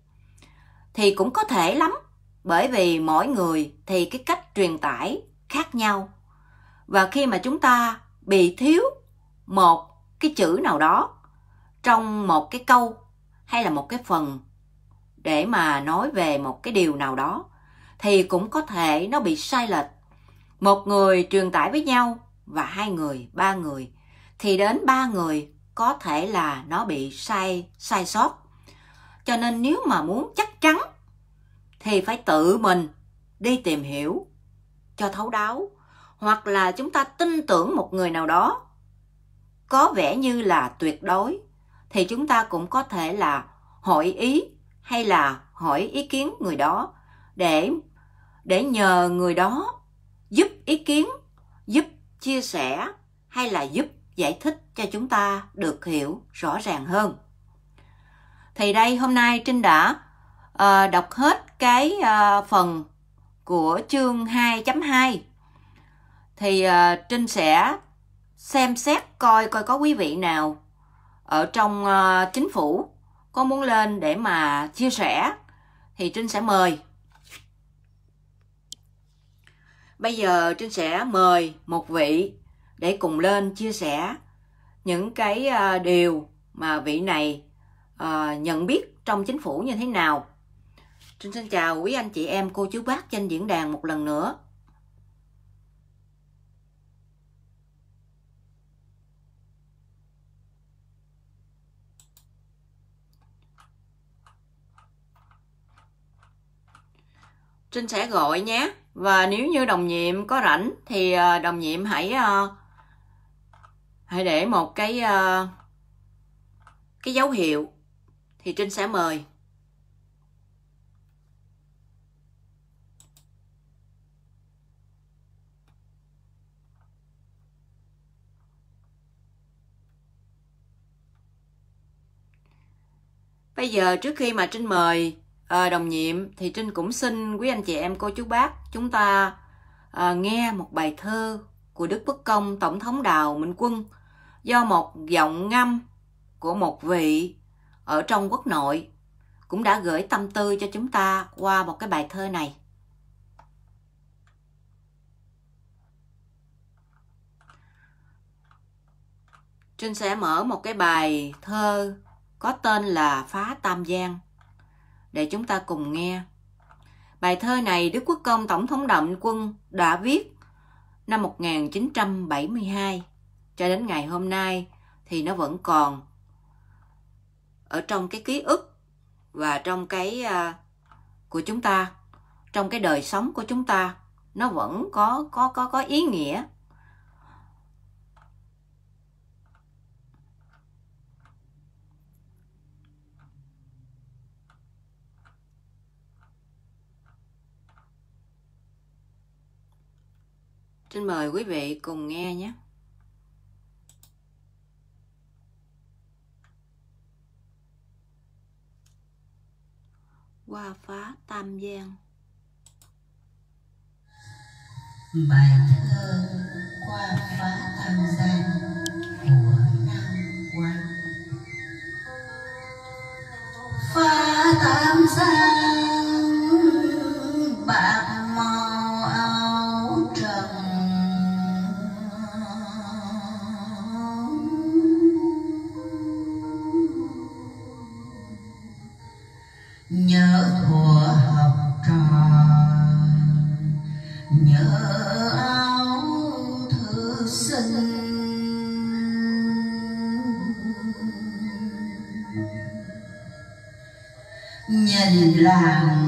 thì cũng có thể lắm bởi vì mỗi người thì cái cách truyền tải khác nhau và khi mà chúng ta bị thiếu một cái chữ nào đó trong một cái câu hay là một cái phần để mà nói về một cái điều nào đó thì cũng có thể nó bị sai lệch một người truyền tải với nhau và hai người ba người thì đến ba người có thể là nó bị sai sai sót cho nên nếu mà muốn chắc chắn thì phải tự mình đi tìm hiểu cho thấu đáo hoặc là chúng ta tin tưởng một người nào đó có vẻ như là tuyệt đối thì chúng ta cũng có thể là hỏi ý hay là hỏi ý kiến người đó để để nhờ người đó giúp ý kiến giúp chia sẻ hay là giúp giải thích cho chúng ta được hiểu rõ ràng hơn thì đây hôm nay trinh đã uh, đọc hết cái uh, phần của chương 2.2 thì uh, trinh sẽ xem xét coi coi có quý vị nào ở trong uh, chính phủ có muốn lên để mà chia sẻ thì trinh sẽ mời bây giờ trinh sẽ mời một vị để cùng lên chia sẻ những cái ờ, điều mà vị này ờ, nhận biết trong chính phủ như thế nào. Xin xin chào quý anh chị em cô chú bác trên diễn đàn một lần nữa. Trinh sẽ gọi nhé. Và nếu như đồng nhiệm có rảnh thì ờ, đồng nhiệm hãy hãy để một cái uh, cái dấu hiệu thì trinh sẽ mời Bây giờ trước khi mà Trinh mời à, đồng nhiệm thì Trinh cũng xin quý anh chị em cô chú bác chúng ta à, nghe một bài thơ của Đức Bất Công Tổng thống Đào Minh Quân do một giọng ngâm của một vị ở trong quốc nội cũng đã gửi tâm tư cho chúng ta qua một cái bài thơ này. Trinh sẽ mở một cái bài thơ có tên là Phá Tam Giang để chúng ta cùng nghe. Bài thơ này Đức Quốc Công Tổng thống Đậm Quân đã viết năm 1972 cho đến ngày hôm nay thì nó vẫn còn ở trong cái ký ức và trong cái uh, của chúng ta trong cái đời sống của chúng ta nó vẫn có có có có ý nghĩa xin mời quý vị cùng nghe nhé qua phá Tam Giang. Bài thơ qua phá Tam Giang của Nam Quang Phá Tam Giang bạc And làm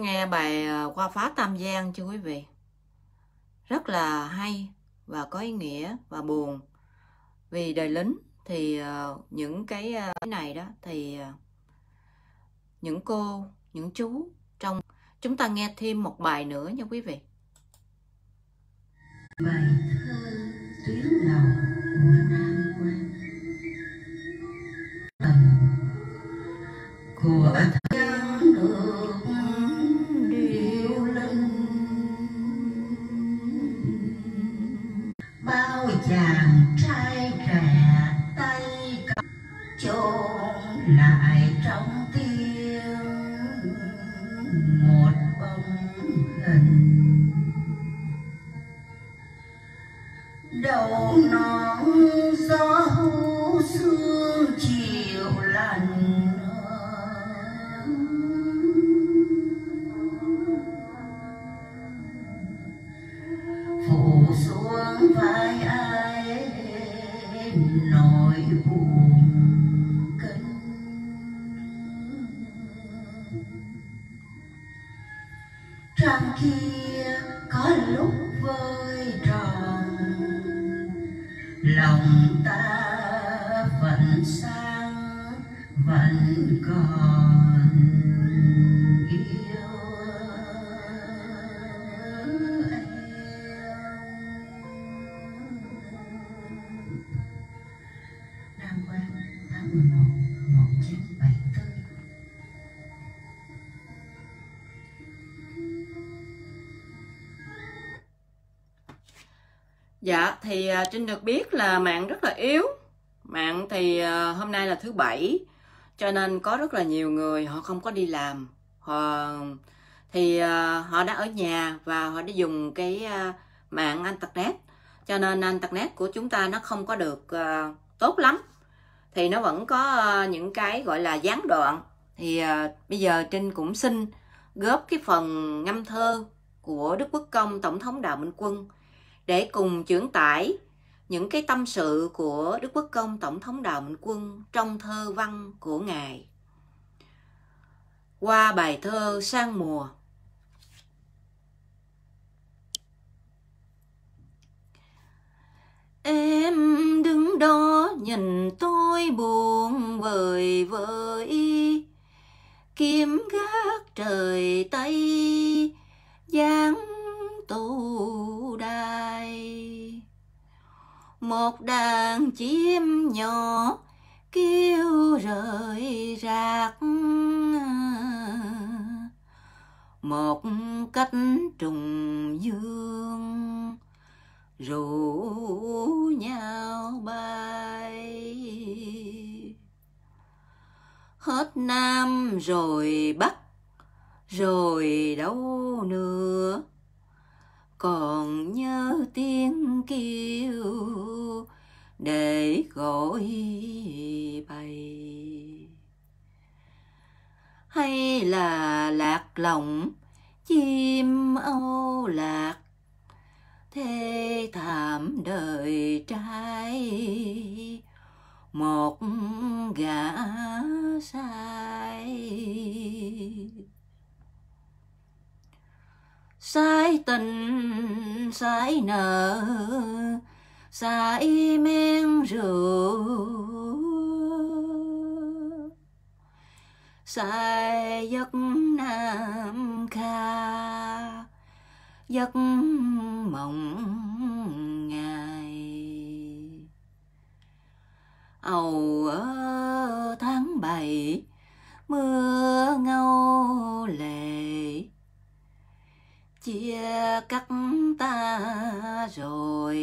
nghe bài qua ờ, phá Tam Giang chưa quý vị? Rất là hay và có ý nghĩa và buồn. Vì đời lính thì ờ, những ờ, cái này đó thì những cô, những chú trong chúng ta nghe thêm một bài nữa nha quý vị. Bài thơ tuyến đầu của Nam Quan. Của Dạ thì à, Trinh được biết là mạng rất là yếu Mạng thì à, hôm nay là thứ bảy Cho nên có rất là nhiều người họ không có đi làm họ, Thì à, họ đã ở nhà và họ đã dùng cái mạng Internet Cho nên Internet của chúng ta nó không có được tốt lắm Thì nó vẫn có những cái gọi là gián đoạn Thì bây giờ Trinh cũng xin góp cái phần ngâm thơ của Đức Quốc Công Tổng thống Đào Minh Quân để cùng chuyển tải những cái tâm sự của Đức Quốc Công Tổng thống Đào Minh Quân trong thơ văn của Ngài. Qua bài thơ Sang mùa Em đứng đó nhìn tôi buồn vời vợi Kiếm gác trời Tây giang tù đài một đàn chim nhỏ kêu rời rạc một cánh trùng dương rủ nhau bay hết nam rồi bắc rồi đâu nữa còn nhớ tiếng kêu để gọi bầy hay là lạc lòng chim âu lạc thế thảm đời trai một gã sai sai tình sai nợ sai men rượu sai giấc nam kha giấc mộng ngày âu ở tháng bảy mưa ngâu lệ chia cắt ta rồi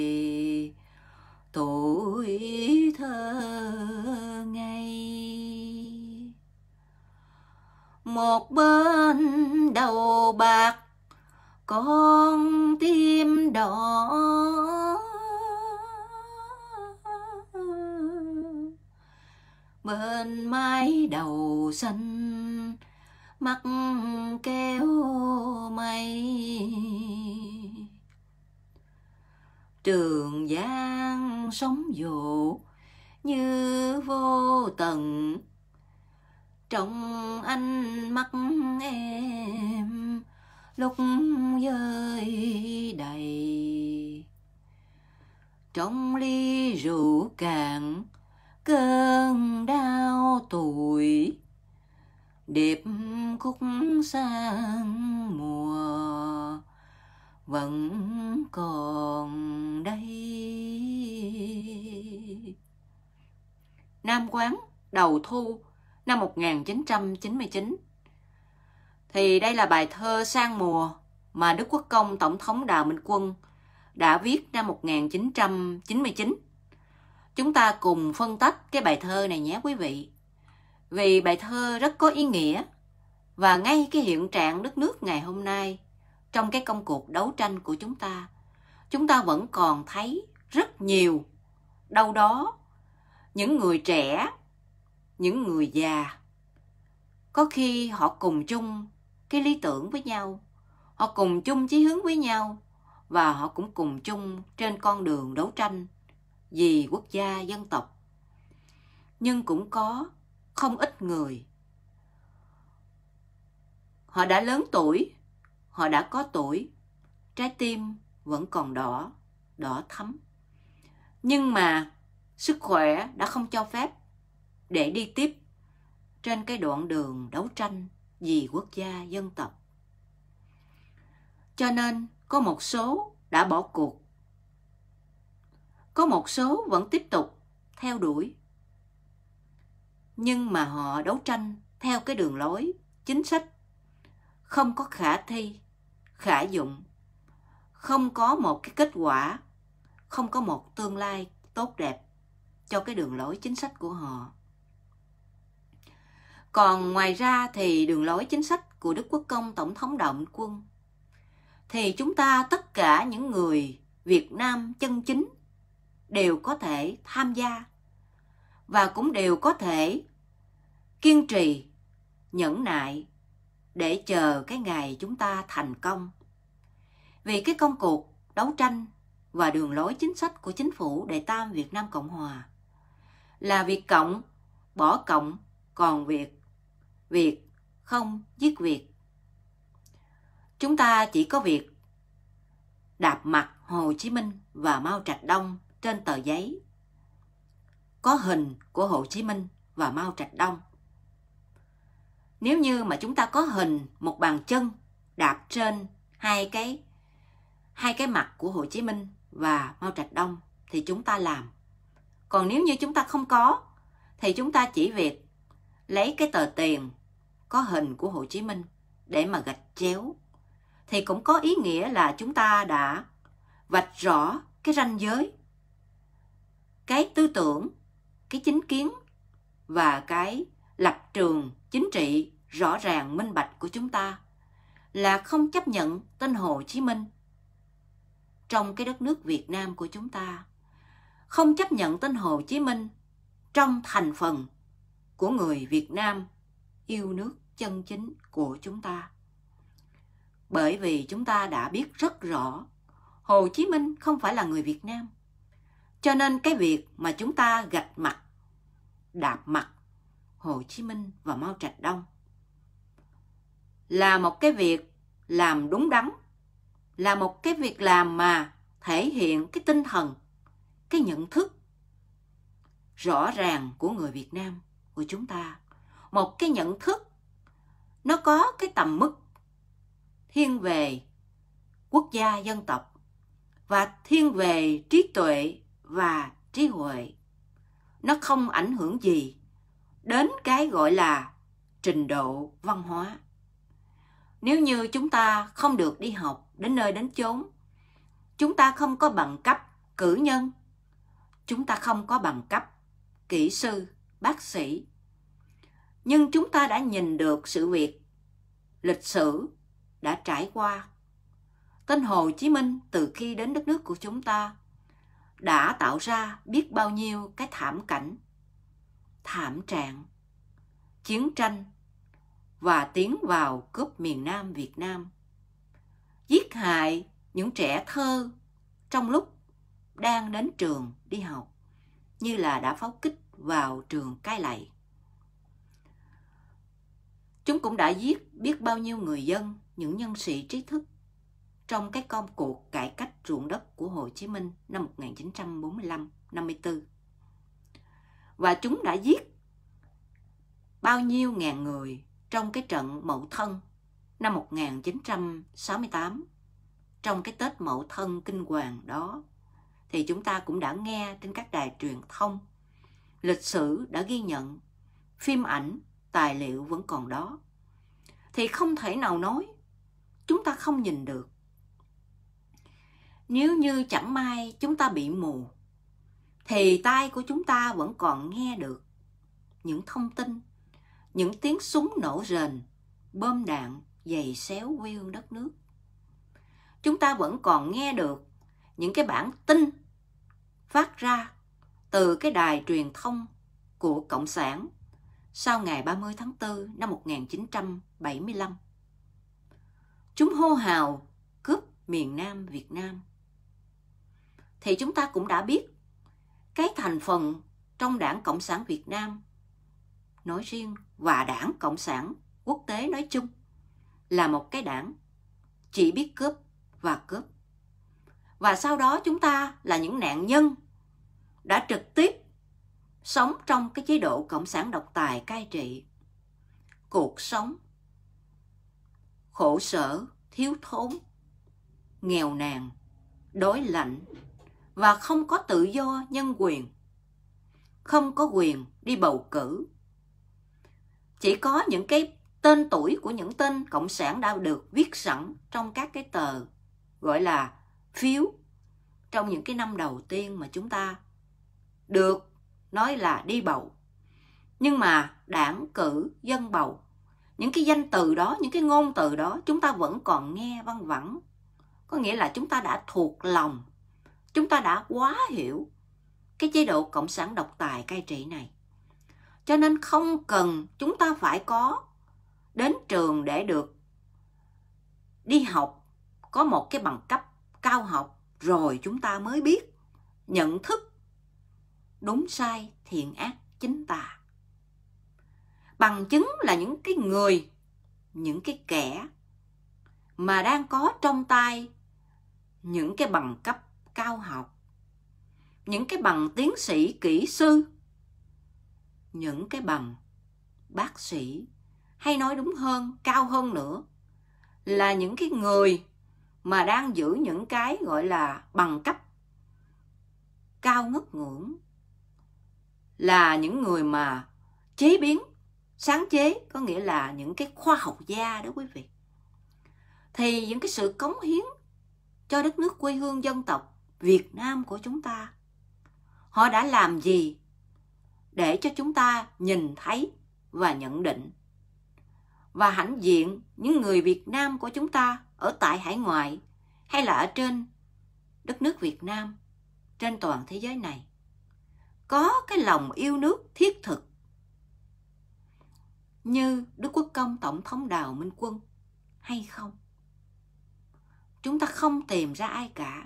tuổi thơ ngây một bên đầu bạc con tim đỏ bên mái đầu xanh mắc kéo mây trường giang sóng dỗ như vô tận trong anh mắt em lúc dơi đầy trong ly rượu cạn cơn đau tuổi điệp khúc sang mùa vẫn còn đây Nam Quán đầu thu năm 1999 thì đây là bài thơ sang mùa mà Đức Quốc Công Tổng thống Đào Minh Quân đã viết năm 1999. Chúng ta cùng phân tách cái bài thơ này nhé quý vị vì bài thơ rất có ý nghĩa và ngay cái hiện trạng đất nước ngày hôm nay trong cái công cuộc đấu tranh của chúng ta chúng ta vẫn còn thấy rất nhiều đâu đó những người trẻ những người già có khi họ cùng chung cái lý tưởng với nhau họ cùng chung chí hướng với nhau và họ cũng cùng chung trên con đường đấu tranh vì quốc gia dân tộc nhưng cũng có không ít người họ đã lớn tuổi họ đã có tuổi trái tim vẫn còn đỏ đỏ thắm nhưng mà sức khỏe đã không cho phép để đi tiếp trên cái đoạn đường đấu tranh vì quốc gia dân tộc cho nên có một số đã bỏ cuộc có một số vẫn tiếp tục theo đuổi nhưng mà họ đấu tranh theo cái đường lối chính sách không có khả thi khả dụng không có một cái kết quả không có một tương lai tốt đẹp cho cái đường lối chính sách của họ còn ngoài ra thì đường lối chính sách của đức quốc công tổng thống động quân thì chúng ta tất cả những người việt nam chân chính đều có thể tham gia và cũng đều có thể kiên trì nhẫn nại để chờ cái ngày chúng ta thành công vì cái công cuộc đấu tranh và đường lối chính sách của chính phủ đệ tam việt nam cộng hòa là việc cộng bỏ cộng còn việc việc không giết việc chúng ta chỉ có việc đạp mặt hồ chí minh và mao trạch đông trên tờ giấy có hình của hồ chí minh và mao trạch đông nếu như mà chúng ta có hình một bàn chân đạp trên hai cái hai cái mặt của Hồ Chí Minh và Mao Trạch Đông thì chúng ta làm. Còn nếu như chúng ta không có thì chúng ta chỉ việc lấy cái tờ tiền có hình của Hồ Chí Minh để mà gạch chéo thì cũng có ý nghĩa là chúng ta đã vạch rõ cái ranh giới cái tư tưởng cái chính kiến và cái lập trường chính trị rõ ràng minh bạch của chúng ta là không chấp nhận tên Hồ Chí Minh trong cái đất nước Việt Nam của chúng ta, không chấp nhận tên Hồ Chí Minh trong thành phần của người Việt Nam yêu nước chân chính của chúng ta. Bởi vì chúng ta đã biết rất rõ Hồ Chí Minh không phải là người Việt Nam. Cho nên cái việc mà chúng ta gạch mặt, đạp mặt Hồ Chí Minh và Mao Trạch Đông là một cái việc làm đúng đắn là một cái việc làm mà thể hiện cái tinh thần cái nhận thức rõ ràng của người việt nam của chúng ta một cái nhận thức nó có cái tầm mức thiên về quốc gia dân tộc và thiên về trí tuệ và trí huệ nó không ảnh hưởng gì đến cái gọi là trình độ văn hóa nếu như chúng ta không được đi học đến nơi đến chốn chúng ta không có bằng cấp cử nhân chúng ta không có bằng cấp kỹ sư bác sĩ nhưng chúng ta đã nhìn được sự việc lịch sử đã trải qua tên hồ chí minh từ khi đến đất nước của chúng ta đã tạo ra biết bao nhiêu cái thảm cảnh thảm trạng chiến tranh và tiến vào cướp miền Nam Việt Nam. Giết hại những trẻ thơ trong lúc đang đến trường đi học như là đã pháo kích vào trường cai lậy. Chúng cũng đã giết biết bao nhiêu người dân, những nhân sĩ trí thức trong cái công cuộc cải cách ruộng đất của Hồ Chí Minh năm 1945-54. Và chúng đã giết bao nhiêu ngàn người trong cái trận Mậu Thân năm 1968, trong cái Tết Mậu Thân kinh hoàng đó, thì chúng ta cũng đã nghe trên các đài truyền thông, lịch sử đã ghi nhận, phim ảnh, tài liệu vẫn còn đó. Thì không thể nào nói, chúng ta không nhìn được. Nếu như chẳng may chúng ta bị mù, thì tai của chúng ta vẫn còn nghe được những thông tin những tiếng súng nổ rền, bom đạn dày xéo quê hương đất nước. Chúng ta vẫn còn nghe được những cái bản tin phát ra từ cái đài truyền thông của Cộng sản sau ngày 30 tháng 4 năm 1975. Chúng hô hào cướp miền Nam Việt Nam. Thì chúng ta cũng đã biết cái thành phần trong đảng Cộng sản Việt Nam nói riêng và đảng Cộng sản quốc tế nói chung là một cái đảng chỉ biết cướp và cướp. Và sau đó chúng ta là những nạn nhân đã trực tiếp sống trong cái chế độ Cộng sản độc tài cai trị. Cuộc sống khổ sở, thiếu thốn, nghèo nàn, đói lạnh và không có tự do nhân quyền. Không có quyền đi bầu cử chỉ có những cái tên tuổi của những tên cộng sản đã được viết sẵn trong các cái tờ gọi là phiếu trong những cái năm đầu tiên mà chúng ta được nói là đi bầu nhưng mà đảng cử dân bầu những cái danh từ đó những cái ngôn từ đó chúng ta vẫn còn nghe văng vẳng có nghĩa là chúng ta đã thuộc lòng chúng ta đã quá hiểu cái chế độ cộng sản độc tài cai trị này cho nên không cần chúng ta phải có đến trường để được đi học có một cái bằng cấp cao học rồi chúng ta mới biết nhận thức đúng sai thiện ác chính tà bằng chứng là những cái người những cái kẻ mà đang có trong tay những cái bằng cấp cao học những cái bằng tiến sĩ kỹ sư những cái bằng bác sĩ hay nói đúng hơn cao hơn nữa là những cái người mà đang giữ những cái gọi là bằng cấp cao ngất ngưỡng là những người mà chế biến sáng chế có nghĩa là những cái khoa học gia đó quý vị thì những cái sự cống hiến cho đất nước quê hương dân tộc việt nam của chúng ta họ đã làm gì để cho chúng ta nhìn thấy và nhận định và hãnh diện những người Việt Nam của chúng ta ở tại hải ngoại hay là ở trên đất nước Việt Nam, trên toàn thế giới này. Có cái lòng yêu nước thiết thực như Đức Quốc Công Tổng thống Đào Minh Quân hay không? Chúng ta không tìm ra ai cả.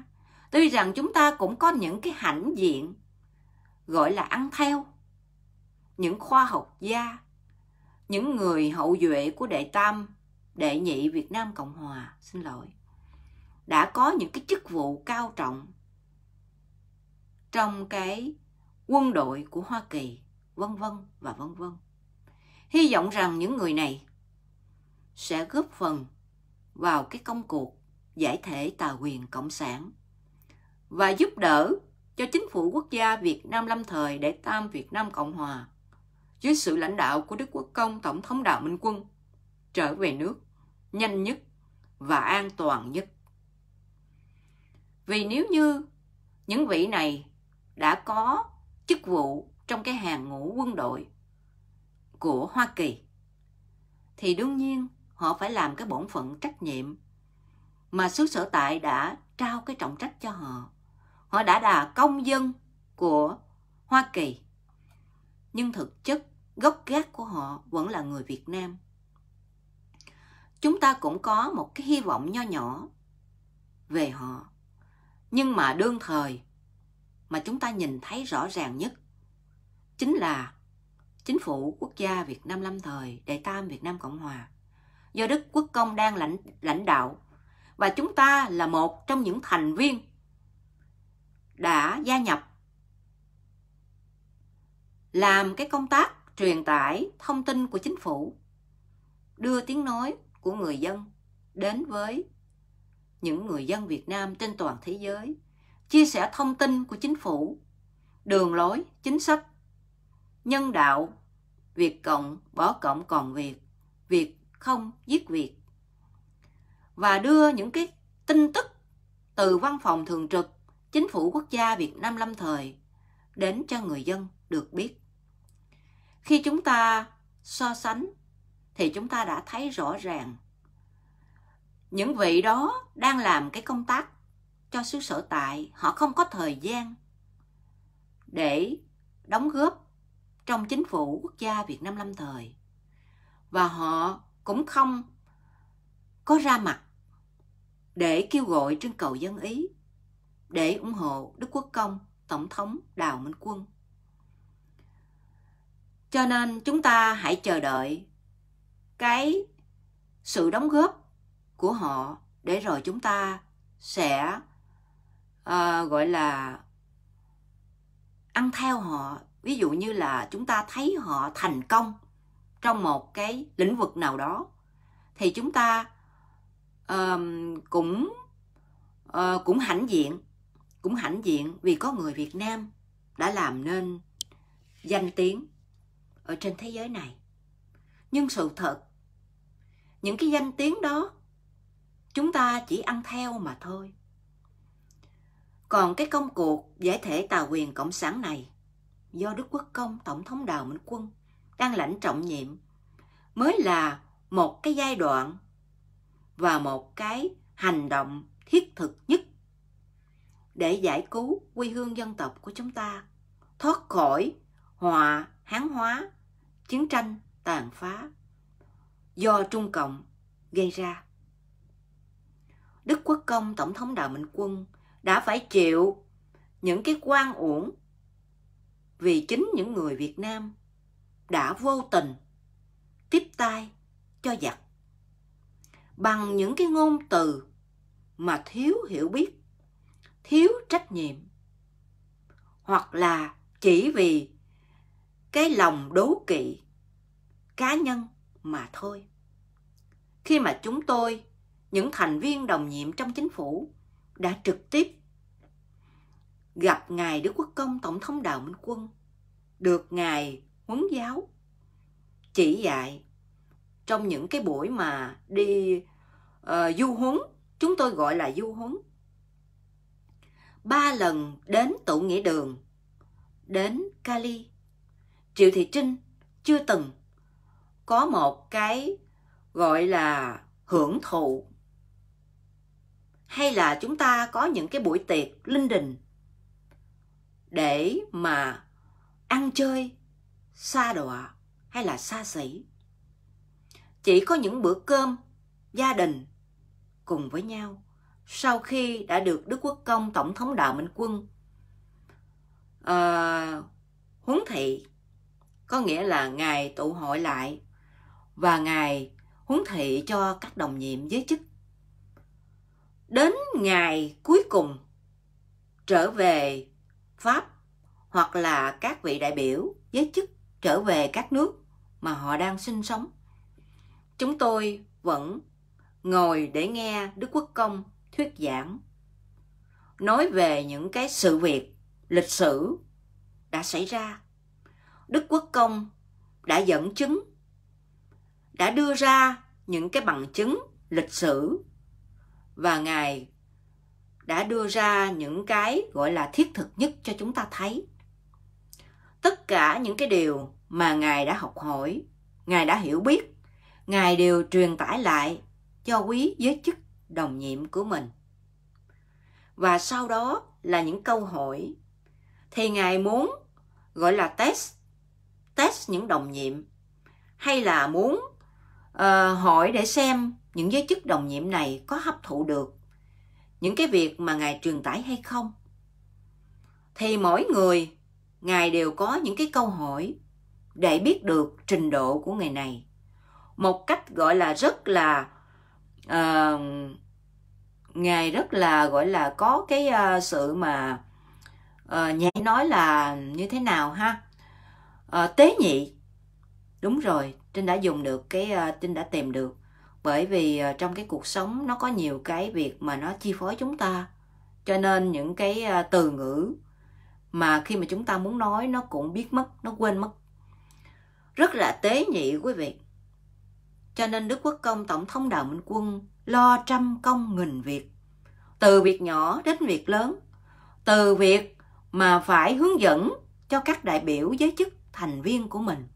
Tuy rằng chúng ta cũng có những cái hãnh diện gọi là ăn theo những khoa học gia, những người hậu duệ của đệ tam, đệ nhị Việt Nam Cộng Hòa, xin lỗi, đã có những cái chức vụ cao trọng trong cái quân đội của Hoa Kỳ, vân vân và vân vân. Hy vọng rằng những người này sẽ góp phần vào cái công cuộc giải thể tà quyền cộng sản và giúp đỡ cho chính phủ quốc gia Việt Nam lâm thời để tam Việt Nam Cộng Hòa dưới sự lãnh đạo của Đức Quốc Công Tổng thống Đạo Minh Quân trở về nước nhanh nhất và an toàn nhất. Vì nếu như những vị này đã có chức vụ trong cái hàng ngũ quân đội của Hoa Kỳ thì đương nhiên họ phải làm cái bổn phận trách nhiệm mà xứ sở tại đã trao cái trọng trách cho họ. Họ đã là công dân của Hoa Kỳ nhưng thực chất gốc gác của họ vẫn là người Việt Nam. Chúng ta cũng có một cái hy vọng nho nhỏ về họ. Nhưng mà đương thời mà chúng ta nhìn thấy rõ ràng nhất chính là chính phủ quốc gia Việt Nam lâm thời Đại Tam Việt Nam Cộng Hòa do Đức Quốc Công đang lãnh lãnh đạo và chúng ta là một trong những thành viên đã gia nhập làm cái công tác truyền tải thông tin của chính phủ đưa tiếng nói của người dân đến với những người dân Việt Nam trên toàn thế giới chia sẻ thông tin của chính phủ đường lối chính sách nhân đạo Việt Cộng bỏ Cộng còn Việt Việt không giết Việt và đưa những cái tin tức từ văn phòng thường trực chính phủ quốc gia Việt Nam lâm thời đến cho người dân được biết khi chúng ta so sánh thì chúng ta đã thấy rõ ràng những vị đó đang làm cái công tác cho xứ sở tại họ không có thời gian để đóng góp trong chính phủ quốc gia việt nam lâm thời và họ cũng không có ra mặt để kêu gọi trưng cầu dân ý để ủng hộ đức quốc công tổng thống đào minh quân cho nên chúng ta hãy chờ đợi cái sự đóng góp của họ để rồi chúng ta sẽ uh, gọi là ăn theo họ ví dụ như là chúng ta thấy họ thành công trong một cái lĩnh vực nào đó thì chúng ta uh, cũng uh, cũng hãnh diện cũng hãnh diện vì có người việt nam đã làm nên danh tiếng ở trên thế giới này nhưng sự thật những cái danh tiếng đó chúng ta chỉ ăn theo mà thôi còn cái công cuộc giải thể tà quyền cộng sản này do đức quốc công tổng thống đào minh quân đang lãnh trọng nhiệm mới là một cái giai đoạn và một cái hành động thiết thực nhất để giải cứu quê hương dân tộc của chúng ta thoát khỏi họa hán hóa chiến tranh tàn phá do Trung Cộng gây ra. Đức Quốc Công Tổng thống Đạo Minh Quân đã phải chịu những cái quan uổng vì chính những người Việt Nam đã vô tình tiếp tay cho giặc bằng những cái ngôn từ mà thiếu hiểu biết, thiếu trách nhiệm hoặc là chỉ vì cái lòng đố kỵ cá nhân mà thôi khi mà chúng tôi những thành viên đồng nhiệm trong chính phủ đã trực tiếp gặp ngài đức quốc công tổng thống đào minh quân được ngài huấn giáo chỉ dạy trong những cái buổi mà đi uh, du huấn chúng tôi gọi là du huấn ba lần đến tụ nghĩa đường đến kali. Triệu Thị Trinh chưa từng có một cái gọi là hưởng thụ hay là chúng ta có những cái buổi tiệc linh đình để mà ăn chơi xa đọa hay là xa xỉ chỉ có những bữa cơm gia đình cùng với nhau sau khi đã được đức quốc công tổng thống đạo minh quân à, huấn thị có nghĩa là Ngài tụ hội lại và Ngài huấn thị cho các đồng nhiệm giới chức. Đến ngày cuối cùng trở về Pháp hoặc là các vị đại biểu giới chức trở về các nước mà họ đang sinh sống. Chúng tôi vẫn ngồi để nghe Đức Quốc Công thuyết giảng nói về những cái sự việc lịch sử đã xảy ra Đức Quốc Công đã dẫn chứng, đã đưa ra những cái bằng chứng lịch sử và Ngài đã đưa ra những cái gọi là thiết thực nhất cho chúng ta thấy. Tất cả những cái điều mà Ngài đã học hỏi, Ngài đã hiểu biết, Ngài đều truyền tải lại cho quý giới chức đồng nhiệm của mình. Và sau đó là những câu hỏi thì Ngài muốn gọi là test test những đồng nhiệm hay là muốn uh, hỏi để xem những giới chức đồng nhiệm này có hấp thụ được những cái việc mà ngài truyền tải hay không thì mỗi người ngài đều có những cái câu hỏi để biết được trình độ của người này một cách gọi là rất là uh, ngài rất là gọi là có cái uh, sự mà uh, nhảy nói là như thế nào ha Ờ, tế nhị đúng rồi trinh đã dùng được cái à, trinh đã tìm được bởi vì à, trong cái cuộc sống nó có nhiều cái việc mà nó chi phối chúng ta cho nên những cái à, từ ngữ mà khi mà chúng ta muốn nói nó cũng biết mất nó quên mất rất là tế nhị quý vị cho nên đức quốc công tổng thống đào minh quân lo trăm công nghìn việc từ việc nhỏ đến việc lớn từ việc mà phải hướng dẫn cho các đại biểu giới chức thành viên của mình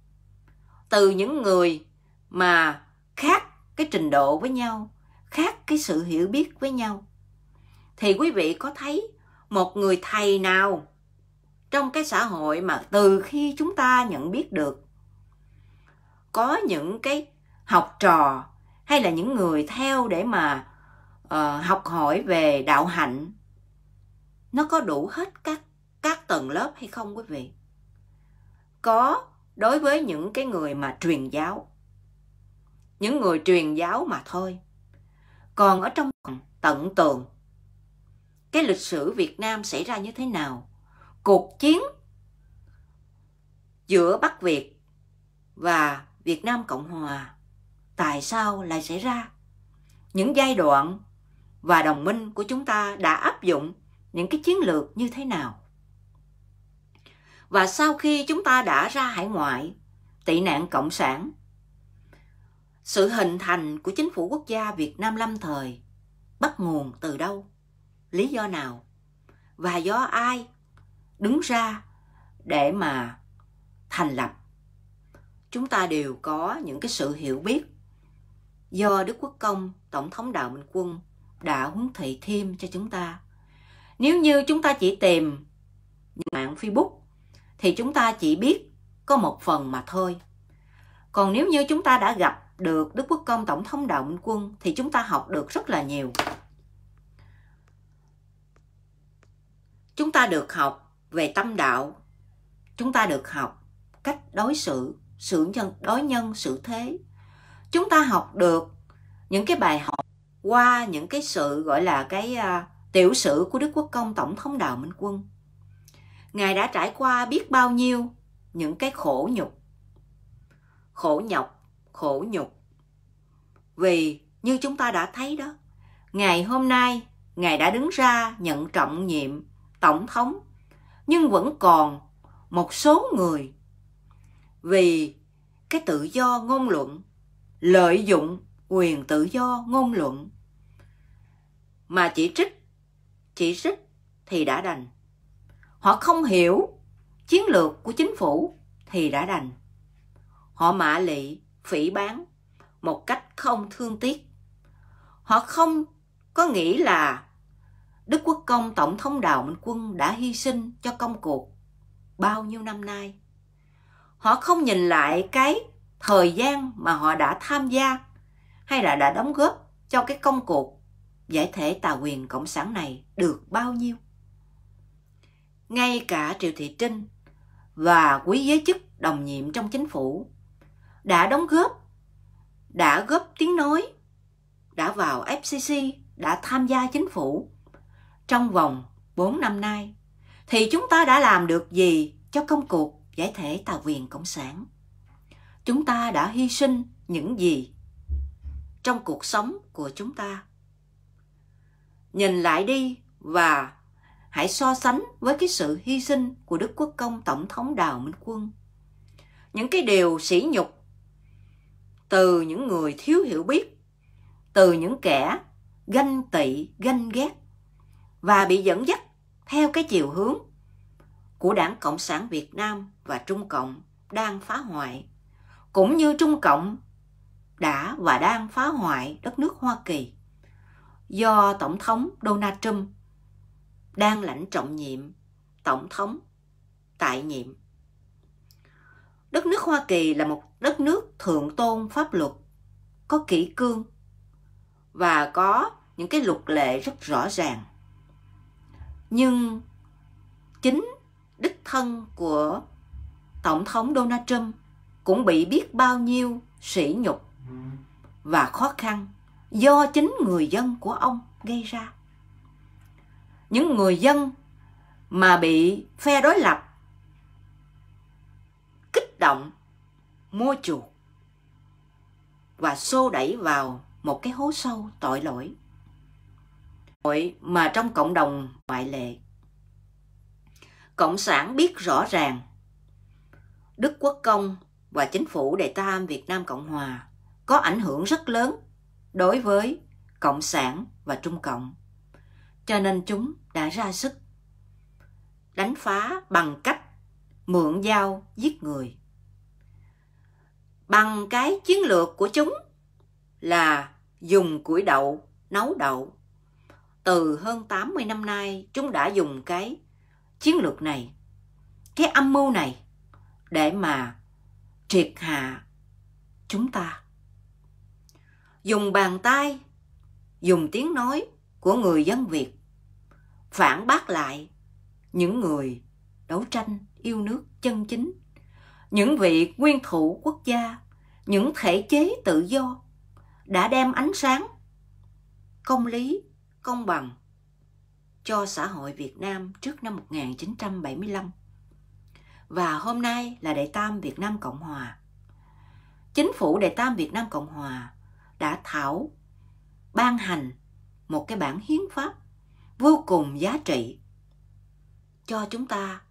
từ những người mà khác cái trình độ với nhau khác cái sự hiểu biết với nhau thì quý vị có thấy một người thầy nào trong cái xã hội mà từ khi chúng ta nhận biết được có những cái học trò hay là những người theo để mà uh, học hỏi về đạo hạnh nó có đủ hết các các tầng lớp hay không quý vị có đối với những cái người mà truyền giáo những người truyền giáo mà thôi còn ở trong tận tường cái lịch sử việt nam xảy ra như thế nào cuộc chiến giữa bắc việt và việt nam cộng hòa tại sao lại xảy ra những giai đoạn và đồng minh của chúng ta đã áp dụng những cái chiến lược như thế nào và sau khi chúng ta đã ra hải ngoại tị nạn cộng sản sự hình thành của chính phủ quốc gia việt nam lâm thời bắt nguồn từ đâu lý do nào và do ai đứng ra để mà thành lập chúng ta đều có những cái sự hiểu biết do đức quốc công tổng thống đạo minh quân đã huấn thị thêm cho chúng ta nếu như chúng ta chỉ tìm mạng facebook thì chúng ta chỉ biết có một phần mà thôi. Còn nếu như chúng ta đã gặp được Đức Quốc Công Tổng thống Đạo Minh Quân thì chúng ta học được rất là nhiều. Chúng ta được học về tâm đạo, chúng ta được học cách đối xử, sự nhân, đối nhân, sự thế. Chúng ta học được những cái bài học qua những cái sự gọi là cái uh, tiểu sử của Đức Quốc Công Tổng thống Đạo Minh Quân Ngài đã trải qua biết bao nhiêu những cái khổ nhục. Khổ nhọc, khổ nhục. Vì như chúng ta đã thấy đó, ngày hôm nay Ngài đã đứng ra nhận trọng nhiệm Tổng thống, nhưng vẫn còn một số người vì cái tự do ngôn luận, lợi dụng quyền tự do ngôn luận mà chỉ trích, chỉ trích thì đã đành. Họ không hiểu chiến lược của chính phủ thì đã đành. Họ mạ lị, phỉ bán một cách không thương tiếc. Họ không có nghĩ là Đức Quốc Công Tổng thống Đào Minh Quân đã hy sinh cho công cuộc bao nhiêu năm nay. Họ không nhìn lại cái thời gian mà họ đã tham gia hay là đã đóng góp cho cái công cuộc giải thể tà quyền cộng sản này được bao nhiêu ngay cả Triệu Thị Trinh và quý giới chức đồng nhiệm trong chính phủ đã đóng góp, đã góp tiếng nói, đã vào FCC, đã tham gia chính phủ trong vòng 4 năm nay thì chúng ta đã làm được gì cho công cuộc giải thể tà quyền cộng sản? Chúng ta đã hy sinh những gì trong cuộc sống của chúng ta? Nhìn lại đi và hãy so sánh với cái sự hy sinh của Đức Quốc Công Tổng thống Đào Minh Quân. Những cái điều sỉ nhục từ những người thiếu hiểu biết, từ những kẻ ganh tị, ganh ghét và bị dẫn dắt theo cái chiều hướng của Đảng Cộng sản Việt Nam và Trung Cộng đang phá hoại, cũng như Trung Cộng đã và đang phá hoại đất nước Hoa Kỳ do Tổng thống Donald Trump đang lãnh trọng nhiệm tổng thống tại nhiệm. Đất nước Hoa Kỳ là một đất nước thượng tôn pháp luật, có kỷ cương và có những cái luật lệ rất rõ ràng. Nhưng chính đích thân của Tổng thống Donald Trump cũng bị biết bao nhiêu sỉ nhục và khó khăn do chính người dân của ông gây ra những người dân mà bị phe đối lập kích động mua chuộc và xô đẩy vào một cái hố sâu tội lỗi tội mà trong cộng đồng ngoại lệ cộng sản biết rõ ràng đức quốc công và chính phủ đệ tam việt nam cộng hòa có ảnh hưởng rất lớn đối với cộng sản và trung cộng cho nên chúng đã ra sức đánh phá bằng cách mượn dao giết người. Bằng cái chiến lược của chúng là dùng củi đậu nấu đậu. Từ hơn 80 năm nay chúng đã dùng cái chiến lược này, cái âm mưu này để mà triệt hạ chúng ta. Dùng bàn tay, dùng tiếng nói của người dân Việt phản bác lại những người đấu tranh yêu nước chân chính những vị nguyên thủ quốc gia những thể chế tự do đã đem ánh sáng công lý công bằng cho xã hội Việt Nam trước năm 1975 và hôm nay là Đại Tam Việt Nam Cộng Hòa. Chính phủ Đại Tam Việt Nam Cộng Hòa đã thảo ban hành một cái bản hiến pháp vô cùng giá trị cho chúng ta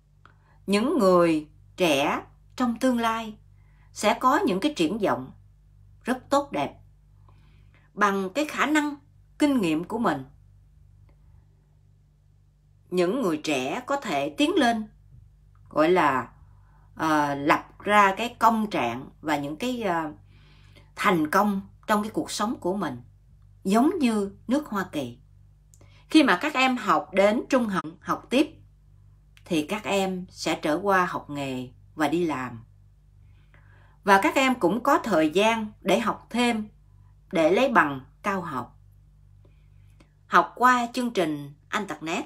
những người trẻ trong tương lai sẽ có những cái triển vọng rất tốt đẹp bằng cái khả năng kinh nghiệm của mình những người trẻ có thể tiến lên gọi là à, lập ra cái công trạng và những cái à, thành công trong cái cuộc sống của mình giống như nước hoa kỳ khi mà các em học đến trung học học tiếp thì các em sẽ trở qua học nghề và đi làm và các em cũng có thời gian để học thêm để lấy bằng cao học học qua chương trình anh tặc nét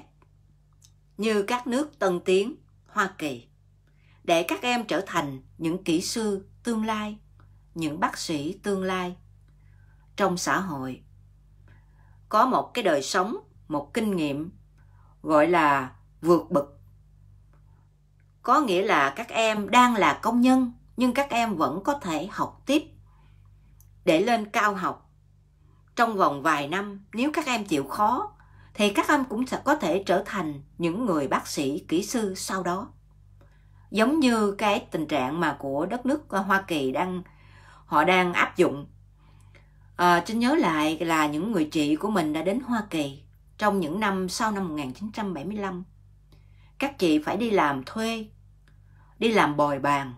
như các nước tân tiến hoa kỳ để các em trở thành những kỹ sư tương lai những bác sĩ tương lai trong xã hội có một cái đời sống một kinh nghiệm gọi là vượt bậc có nghĩa là các em đang là công nhân nhưng các em vẫn có thể học tiếp để lên cao học trong vòng vài năm nếu các em chịu khó thì các em cũng sẽ có thể trở thành những người bác sĩ kỹ sư sau đó giống như cái tình trạng mà của đất nước ờ, hoa kỳ đang họ đang áp dụng à, ờ, trinh nhớ lại là những người chị của mình đã đến hoa kỳ trong những năm sau năm 1975. Các chị phải đi làm thuê, đi làm bồi bàn,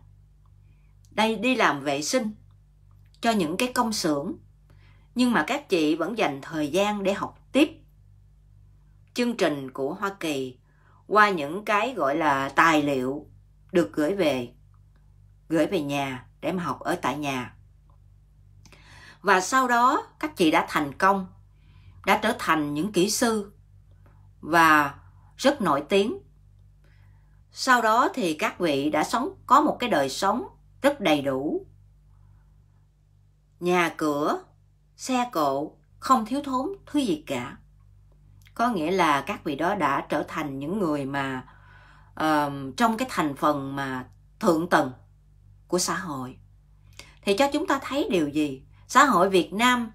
đây đi làm vệ sinh cho những cái công xưởng. Nhưng mà các chị vẫn dành thời gian để học tiếp chương trình của Hoa Kỳ qua những cái gọi là tài liệu được gửi về gửi về nhà để mà học ở tại nhà. Và sau đó các chị đã thành công đã trở thành những kỹ sư và rất nổi tiếng. Sau đó thì các vị đã sống có một cái đời sống rất đầy đủ. Nhà cửa, xe cộ không thiếu thốn thứ gì cả. Có nghĩa là các vị đó đã trở thành những người mà uh, trong cái thành phần mà thượng tầng của xã hội. Thì cho chúng ta thấy điều gì? Xã hội Việt Nam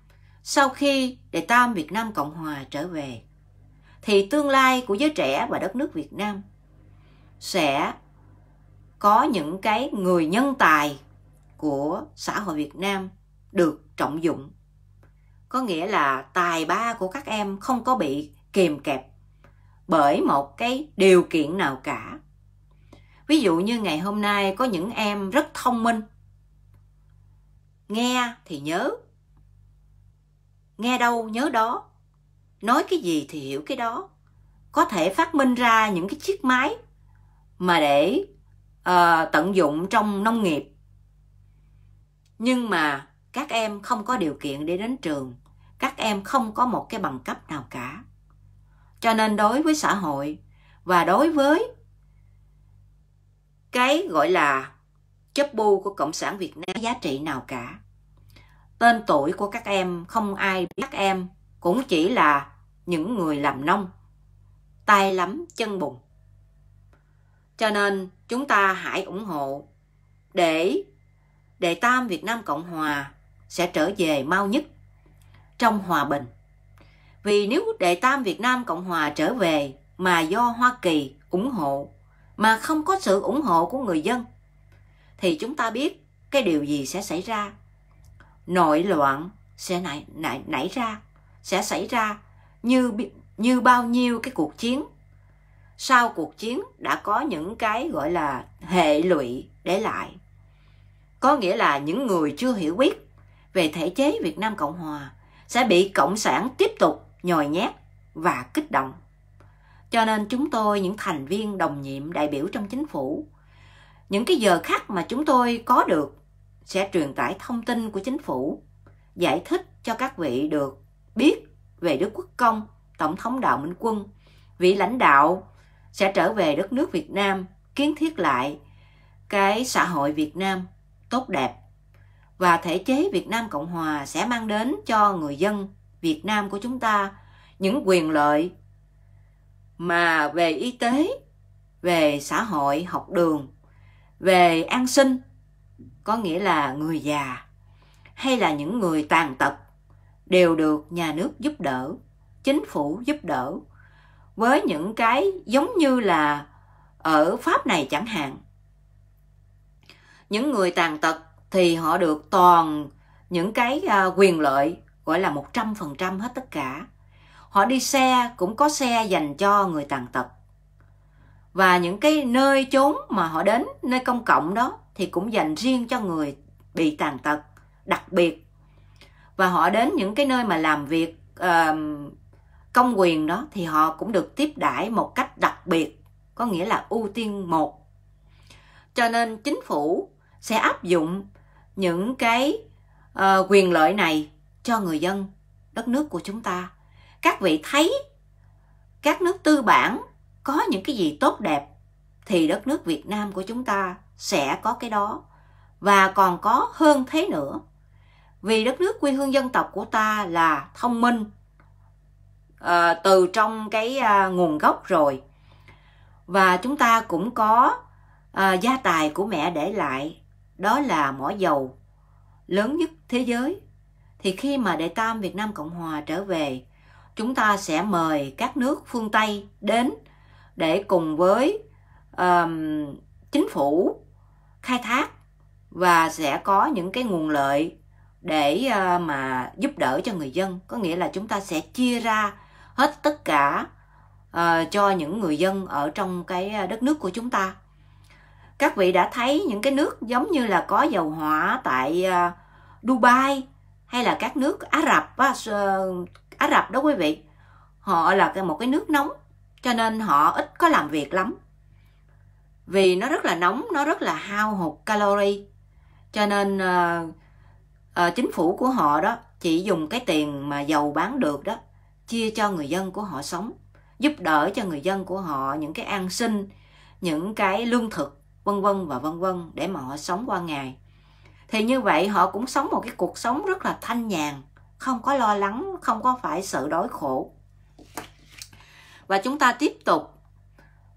sau khi Đệ Tam Việt Nam Cộng Hòa trở về, thì tương lai của giới trẻ và đất nước Việt Nam sẽ có những cái người nhân tài của xã hội Việt Nam được trọng dụng. Có nghĩa là tài ba của các em không có bị kìm kẹp bởi một cái điều kiện nào cả. Ví dụ như ngày hôm nay có những em rất thông minh. Nghe thì nhớ, nghe đâu nhớ đó nói cái gì thì hiểu cái đó có thể phát minh ra những cái chiếc máy mà để uh, tận dụng trong nông nghiệp nhưng mà các em không có điều kiện để đến trường các em không có một cái bằng cấp nào cả cho nên đối với xã hội và đối với cái gọi là chấp bu của cộng sản việt nam giá trị nào cả tên tuổi của các em không ai biết em cũng chỉ là những người làm nông tay lắm chân bùn cho nên chúng ta hãy ủng hộ để đệ tam việt nam cộng hòa sẽ trở về mau nhất trong hòa bình vì nếu đệ tam việt nam cộng hòa trở về mà do hoa kỳ ủng hộ mà không có sự ủng hộ của người dân thì chúng ta biết cái điều gì sẽ xảy ra nội loạn sẽ nảy, nảy, nảy ra sẽ xảy ra như như bao nhiêu cái cuộc chiến sau cuộc chiến đã có những cái gọi là hệ lụy để lại có nghĩa là những người chưa hiểu biết về thể chế việt nam cộng hòa sẽ bị cộng sản tiếp tục nhồi nhét và kích động cho nên chúng tôi những thành viên đồng nhiệm đại biểu trong chính phủ những cái giờ khắc mà chúng tôi có được sẽ truyền tải thông tin của chính phủ, giải thích cho các vị được biết về Đức Quốc Công, Tổng thống Đạo Minh Quân. Vị lãnh đạo sẽ trở về đất nước Việt Nam, kiến thiết lại cái xã hội Việt Nam tốt đẹp và thể chế Việt Nam Cộng Hòa sẽ mang đến cho người dân Việt Nam của chúng ta những quyền lợi mà về y tế, về xã hội, học đường, về an sinh có nghĩa là người già hay là những người tàn tật đều được nhà nước giúp đỡ chính phủ giúp đỡ với những cái giống như là ở pháp này chẳng hạn những người tàn tật thì họ được toàn những cái à, quyền lợi gọi là 100% hết tất cả. Họ đi xe cũng có xe dành cho người tàn tật. Và những cái nơi chốn mà họ đến, nơi công cộng đó thì cũng dành riêng cho người bị tàn tật đặc biệt và họ đến những cái nơi mà làm việc uh, công quyền đó thì họ cũng được tiếp đãi một cách đặc biệt có nghĩa là ưu tiên một cho nên chính phủ sẽ áp dụng những cái uh, quyền lợi này cho người dân đất nước của chúng ta các vị thấy các nước tư bản có những cái gì tốt đẹp thì đất nước việt nam của chúng ta sẽ có cái đó và còn có hơn thế nữa vì đất nước quê hương dân tộc của ta là thông minh à, từ trong cái à, nguồn gốc rồi và chúng ta cũng có à, gia tài của mẹ để lại đó là mỏ dầu lớn nhất thế giới thì khi mà đại tam việt nam cộng hòa trở về chúng ta sẽ mời các nước phương tây đến để cùng với um, chính phủ khai thác và sẽ có những cái nguồn lợi để ờ, mà giúp đỡ cho người dân có nghĩa là chúng ta sẽ chia ra hết tất cả uh, cho những người dân ở trong cái ờ, đất nước của chúng ta các vị đã thấy những cái nước giống như là có dầu hỏa tại uh, dubai hay là các nước ả rập uh, ả rập đó quý vị họ là một cái nước nóng cho nên họ ít có làm việc lắm vì nó rất là nóng nó rất là hao hụt calorie cho nên uh, uh, chính phủ của họ đó chỉ dùng cái tiền mà dầu bán được đó chia cho người dân của họ sống giúp đỡ cho người dân của họ những cái an sinh những cái lương thực vân vân và vân vân để mà họ sống qua ngày thì như vậy họ cũng sống một cái cuộc sống rất là thanh nhàn không có lo lắng không có phải sợ đói khổ và chúng ta tiếp tục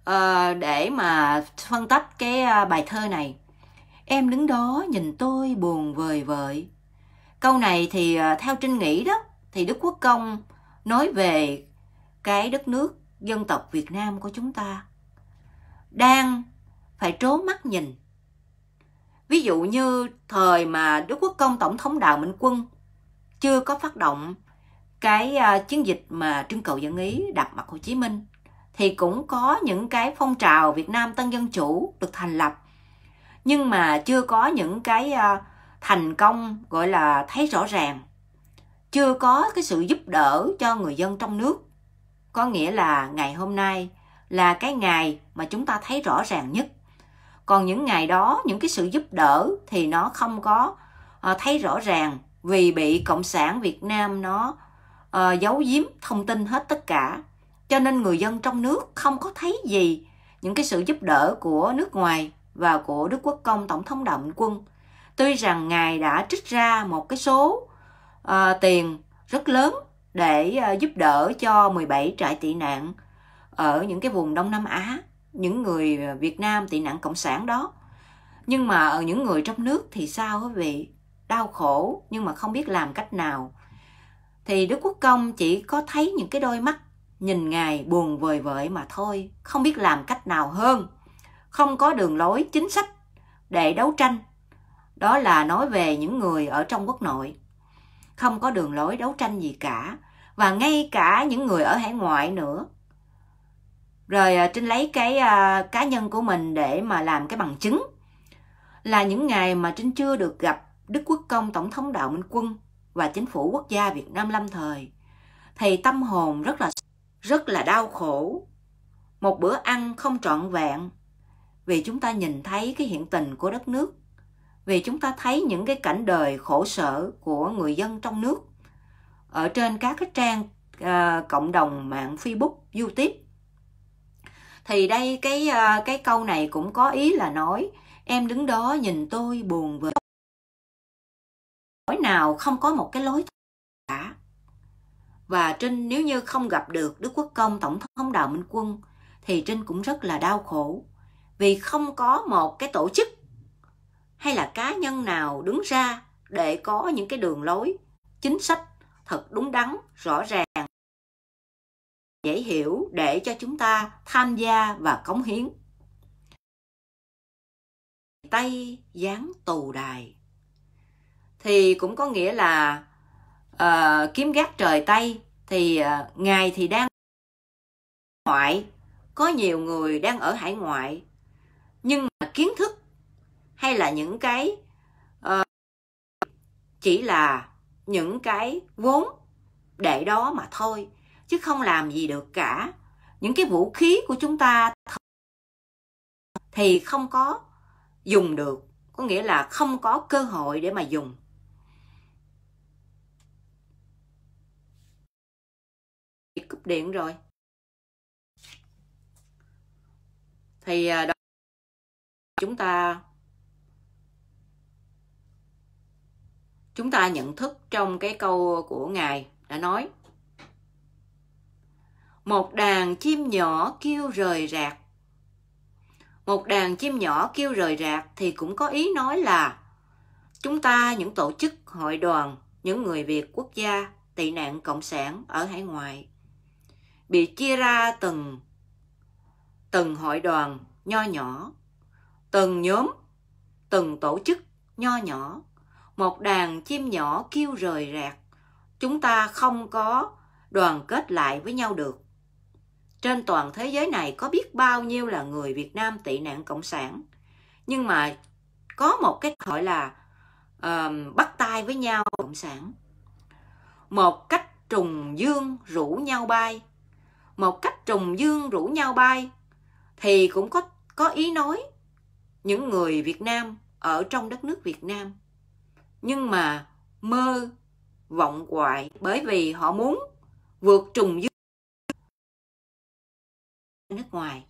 uh, để mà phân tách cái ờ, bài thơ này em đứng đó nhìn tôi buồn vời vợi câu này thì uh, theo trinh nghĩ đó thì đức quốc công nói về cái đất nước dân tộc việt nam của chúng ta đang phải trố mắt nhìn ví dụ như thời mà đức quốc công tổng thống đào minh quân chưa có phát động cái chiến dịch mà trưng cầu dân ý đặt mặt hồ chí minh thì cũng có những cái phong trào Việt Nam tân dân chủ được thành lập nhưng mà chưa có những cái ờ, thành công gọi là thấy rõ ràng chưa có cái sự giúp đỡ cho người dân trong nước có nghĩa là ngày hôm nay là cái ngày mà chúng ta thấy rõ ràng nhất còn những ngày đó những cái sự giúp đỡ thì nó không có ờ, thấy rõ ràng vì bị cộng sản việt nam nó ờ, giấu giếm thông tin hết tất cả cho nên người dân trong nước không có thấy gì những cái sự giúp đỡ của nước ngoài và của Đức Quốc Công Tổng thống Đậm Quân. Tuy rằng Ngài đã trích ra một cái số uh, tiền rất lớn để uh, giúp đỡ cho 17 trại tị nạn ở những cái vùng Đông Nam Á, những người Việt Nam tị nạn Cộng sản đó. Nhưng mà ở những người trong nước thì sao quý vị? Đau khổ nhưng mà không biết làm cách nào. Thì Đức Quốc Công chỉ có thấy những cái đôi mắt nhìn ngài buồn vời vợi mà thôi không biết làm cách nào hơn không có đường lối chính sách để đấu tranh đó là nói về những người ở trong quốc nội không có đường lối đấu tranh gì cả và ngay cả những người ở hải ngoại nữa rồi à, trinh lấy cái uh, cá nhân của mình để mà làm cái bằng chứng là những ngày mà trinh chưa được gặp đức quốc công tổng thống đạo minh quân và chính phủ quốc gia việt nam lâm thời thì tâm hồn rất là rất là đau khổ một bữa ăn không trọn vẹn vì chúng ta nhìn thấy cái hiện tình của đất nước vì chúng ta thấy những cái cảnh đời khổ sở của người dân trong nước ở trên các cái trang uh, cộng đồng mạng facebook youtube thì đây cái uh, cái câu này cũng có ý là nói em đứng đó nhìn tôi buồn với nỗi nào không có một cái lối thoát cả và Trinh nếu như không gặp được Đức Quốc Công Tổng thống đào Minh Quân thì Trinh cũng rất là đau khổ vì không có một cái tổ chức hay là cá nhân nào đứng ra để có những cái đường lối chính sách thật đúng đắn rõ ràng dễ hiểu để cho chúng ta tham gia và cống hiến tay dán tù đài thì cũng có nghĩa là uh, kiếm gác trời tây thì uh, ờ, ngài thì đang ngoại có nhiều người đang ở hải ngoại nhưng mà kiến thức hay là những cái uh, chỉ là những cái vốn để đó mà thôi chứ không làm gì được cả những cái vũ khí của chúng ta thì không có dùng được có nghĩa là không có cơ hội để mà dùng bị cúp điện rồi thì à, đó chúng ta chúng ta nhận thức trong cái câu của ngài đã nói một đàn chim nhỏ kêu rời rạc một đàn chim nhỏ kêu rời rạc thì cũng có ý nói là chúng ta những tổ chức hội đoàn những người việt quốc gia tị nạn cộng sản ở hải ngoại bị chia ra từng từng hội đoàn nho nhỏ, từng nhóm, từng tổ chức nho nhỏ, một đàn chim nhỏ kêu rời rạc. Chúng ta không có đoàn kết lại với nhau được. Trên toàn thế giới này có biết bao nhiêu là người Việt Nam tị nạn cộng sản, nhưng mà có một cái gọi là uh, bắt tay với nhau cộng sản. Một cách trùng dương rủ nhau bay một cách trùng dương rủ nhau bay thì cũng có có ý nói những người Việt Nam ở trong đất nước Việt Nam. Nhưng mà mơ vọng hoại bởi vì họ muốn vượt trùng dương nước ngoài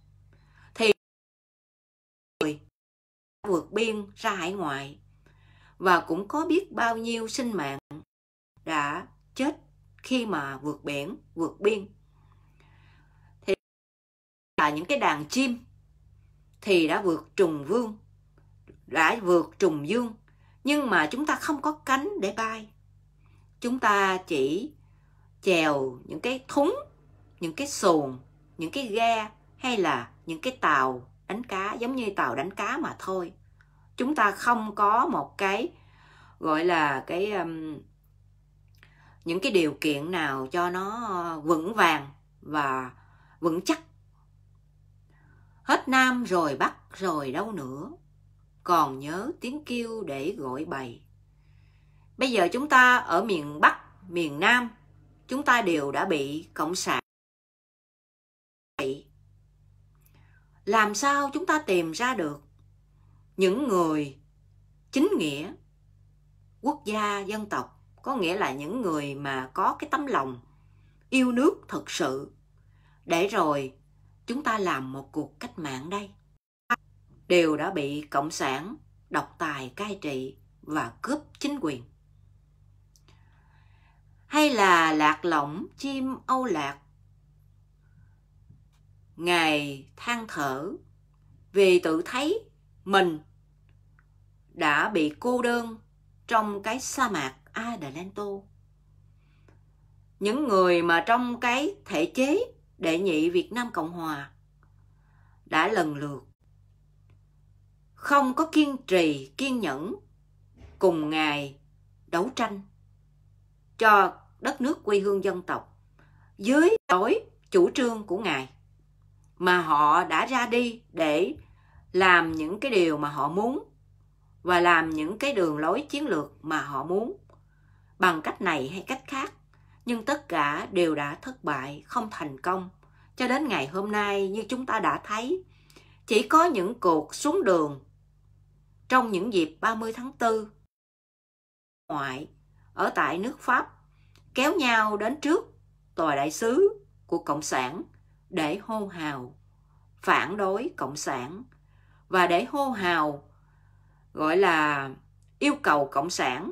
thì người vượt biên ra hải ngoại và cũng có biết bao nhiêu sinh mạng đã chết khi mà vượt biển, vượt biên là những cái đàn chim thì đã vượt trùng vương đã vượt trùng dương nhưng mà chúng ta không có cánh để bay chúng ta chỉ chèo những cái thúng những cái xuồng những cái ghe hay là những cái tàu đánh cá giống như tàu đánh cá mà thôi chúng ta không có một cái gọi là cái um, những cái điều kiện nào cho nó ờ, vững vàng và vững chắc hết Nam rồi Bắc rồi đâu nữa. Còn nhớ tiếng kêu để gọi bầy. Bây giờ chúng ta ở miền Bắc, miền Nam, chúng ta đều đã bị Cộng sản. Làm sao chúng ta tìm ra được những người chính nghĩa, quốc gia, dân tộc, có nghĩa là những người mà có cái tấm lòng yêu nước thật sự để rồi chúng ta làm một cuộc cách mạng đây đều đã bị cộng sản độc tài cai trị và cướp chính quyền hay là lạc lõng chim âu lạc ngày than thở vì tự thấy mình đã bị cô đơn trong cái sa mạc Adelanto. Những người mà trong cái thể chế đệ nhị Việt Nam Cộng Hòa đã lần lượt không có kiên trì kiên nhẫn cùng ngài đấu tranh cho đất nước quê hương dân tộc dưới đối chủ trương của ngài mà họ đã ra đi để làm những cái điều mà họ muốn và làm những cái đường lối chiến lược mà họ muốn bằng cách này hay cách khác nhưng tất cả đều đã thất bại không thành công cho đến ngày hôm nay như chúng ta đã thấy chỉ có những cuộc xuống đường trong những dịp 30 tháng 4 ngoại ở tại nước Pháp kéo nhau đến trước tòa đại sứ của cộng sản để hô hào phản đối cộng sản và để hô hào gọi là yêu cầu cộng sản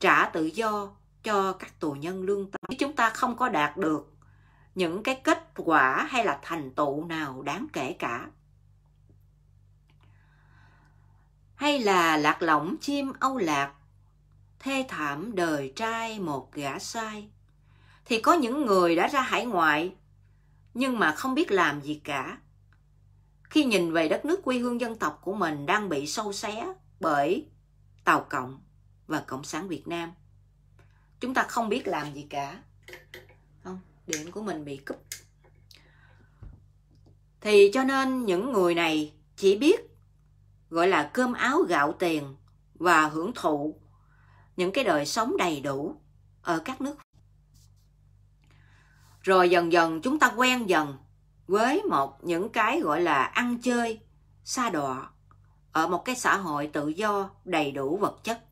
trả tự do cho các tù nhân lương tâm Nếu chúng ta không có đạt được những cái kết quả hay là thành tựu nào đáng kể cả hay là lạc lõng chim âu lạc thê thảm đời trai một gã sai thì có những người đã ra hải ngoại nhưng mà không biết làm gì cả khi nhìn về đất nước quê hương dân tộc của mình đang bị sâu xé bởi tàu cộng và cộng sản việt nam chúng ta không biết làm gì cả không điện của mình bị cúp thì cho nên những người này chỉ biết gọi là cơm áo gạo tiền và hưởng thụ những cái đời sống đầy đủ ở các nước rồi dần dần chúng ta quen dần với một những cái gọi là ăn chơi xa đọa ở một cái xã hội tự do đầy đủ vật chất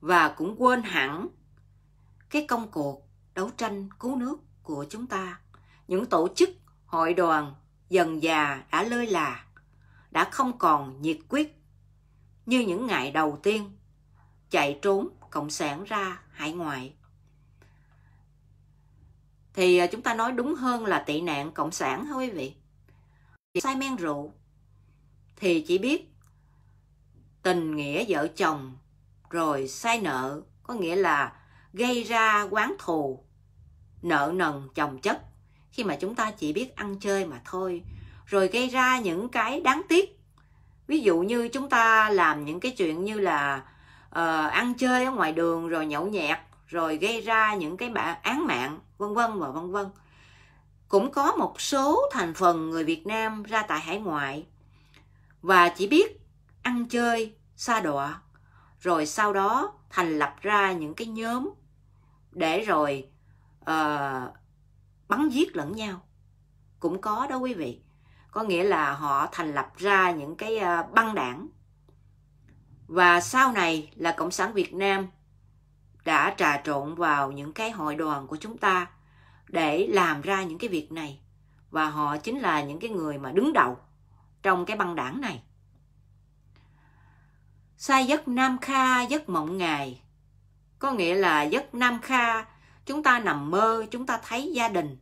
và cũng quên hẳn cái công cuộc đấu tranh cứu nước của chúng ta. Những tổ chức, hội đoàn dần già đã lơi là, đã không còn nhiệt quyết như những ngày đầu tiên chạy trốn cộng sản ra hải ngoại. Thì à, chúng ta nói đúng hơn là tị nạn cộng sản hả quý vị? say men rượu thì chỉ biết tình nghĩa vợ chồng rồi sai nợ có nghĩa là gây ra quán thù nợ nần chồng chất khi mà chúng ta chỉ biết ăn chơi mà thôi rồi gây ra những cái đáng tiếc ví dụ như chúng ta làm những cái chuyện như là uh, ăn chơi ở ngoài đường rồi nhậu nhẹt rồi gây ra những cái bản án mạng vân vân và vân vân cũng có một số thành phần người Việt Nam ra tại hải ngoại và chỉ biết ăn chơi xa đọa rồi sau đó thành lập ra những cái nhóm để rồi uh, bắn giết lẫn nhau cũng có đó quý vị có nghĩa là họ thành lập ra những cái ờ, băng đảng và sau này là cộng sản việt nam đã trà trộn vào những cái hội đoàn của chúng ta để làm ra những cái việc này và họ chính là những cái người mà đứng đầu trong cái băng đảng này sai giấc nam kha giấc mộng ngài có nghĩa là giấc nam kha chúng ta nằm mơ chúng ta thấy gia đình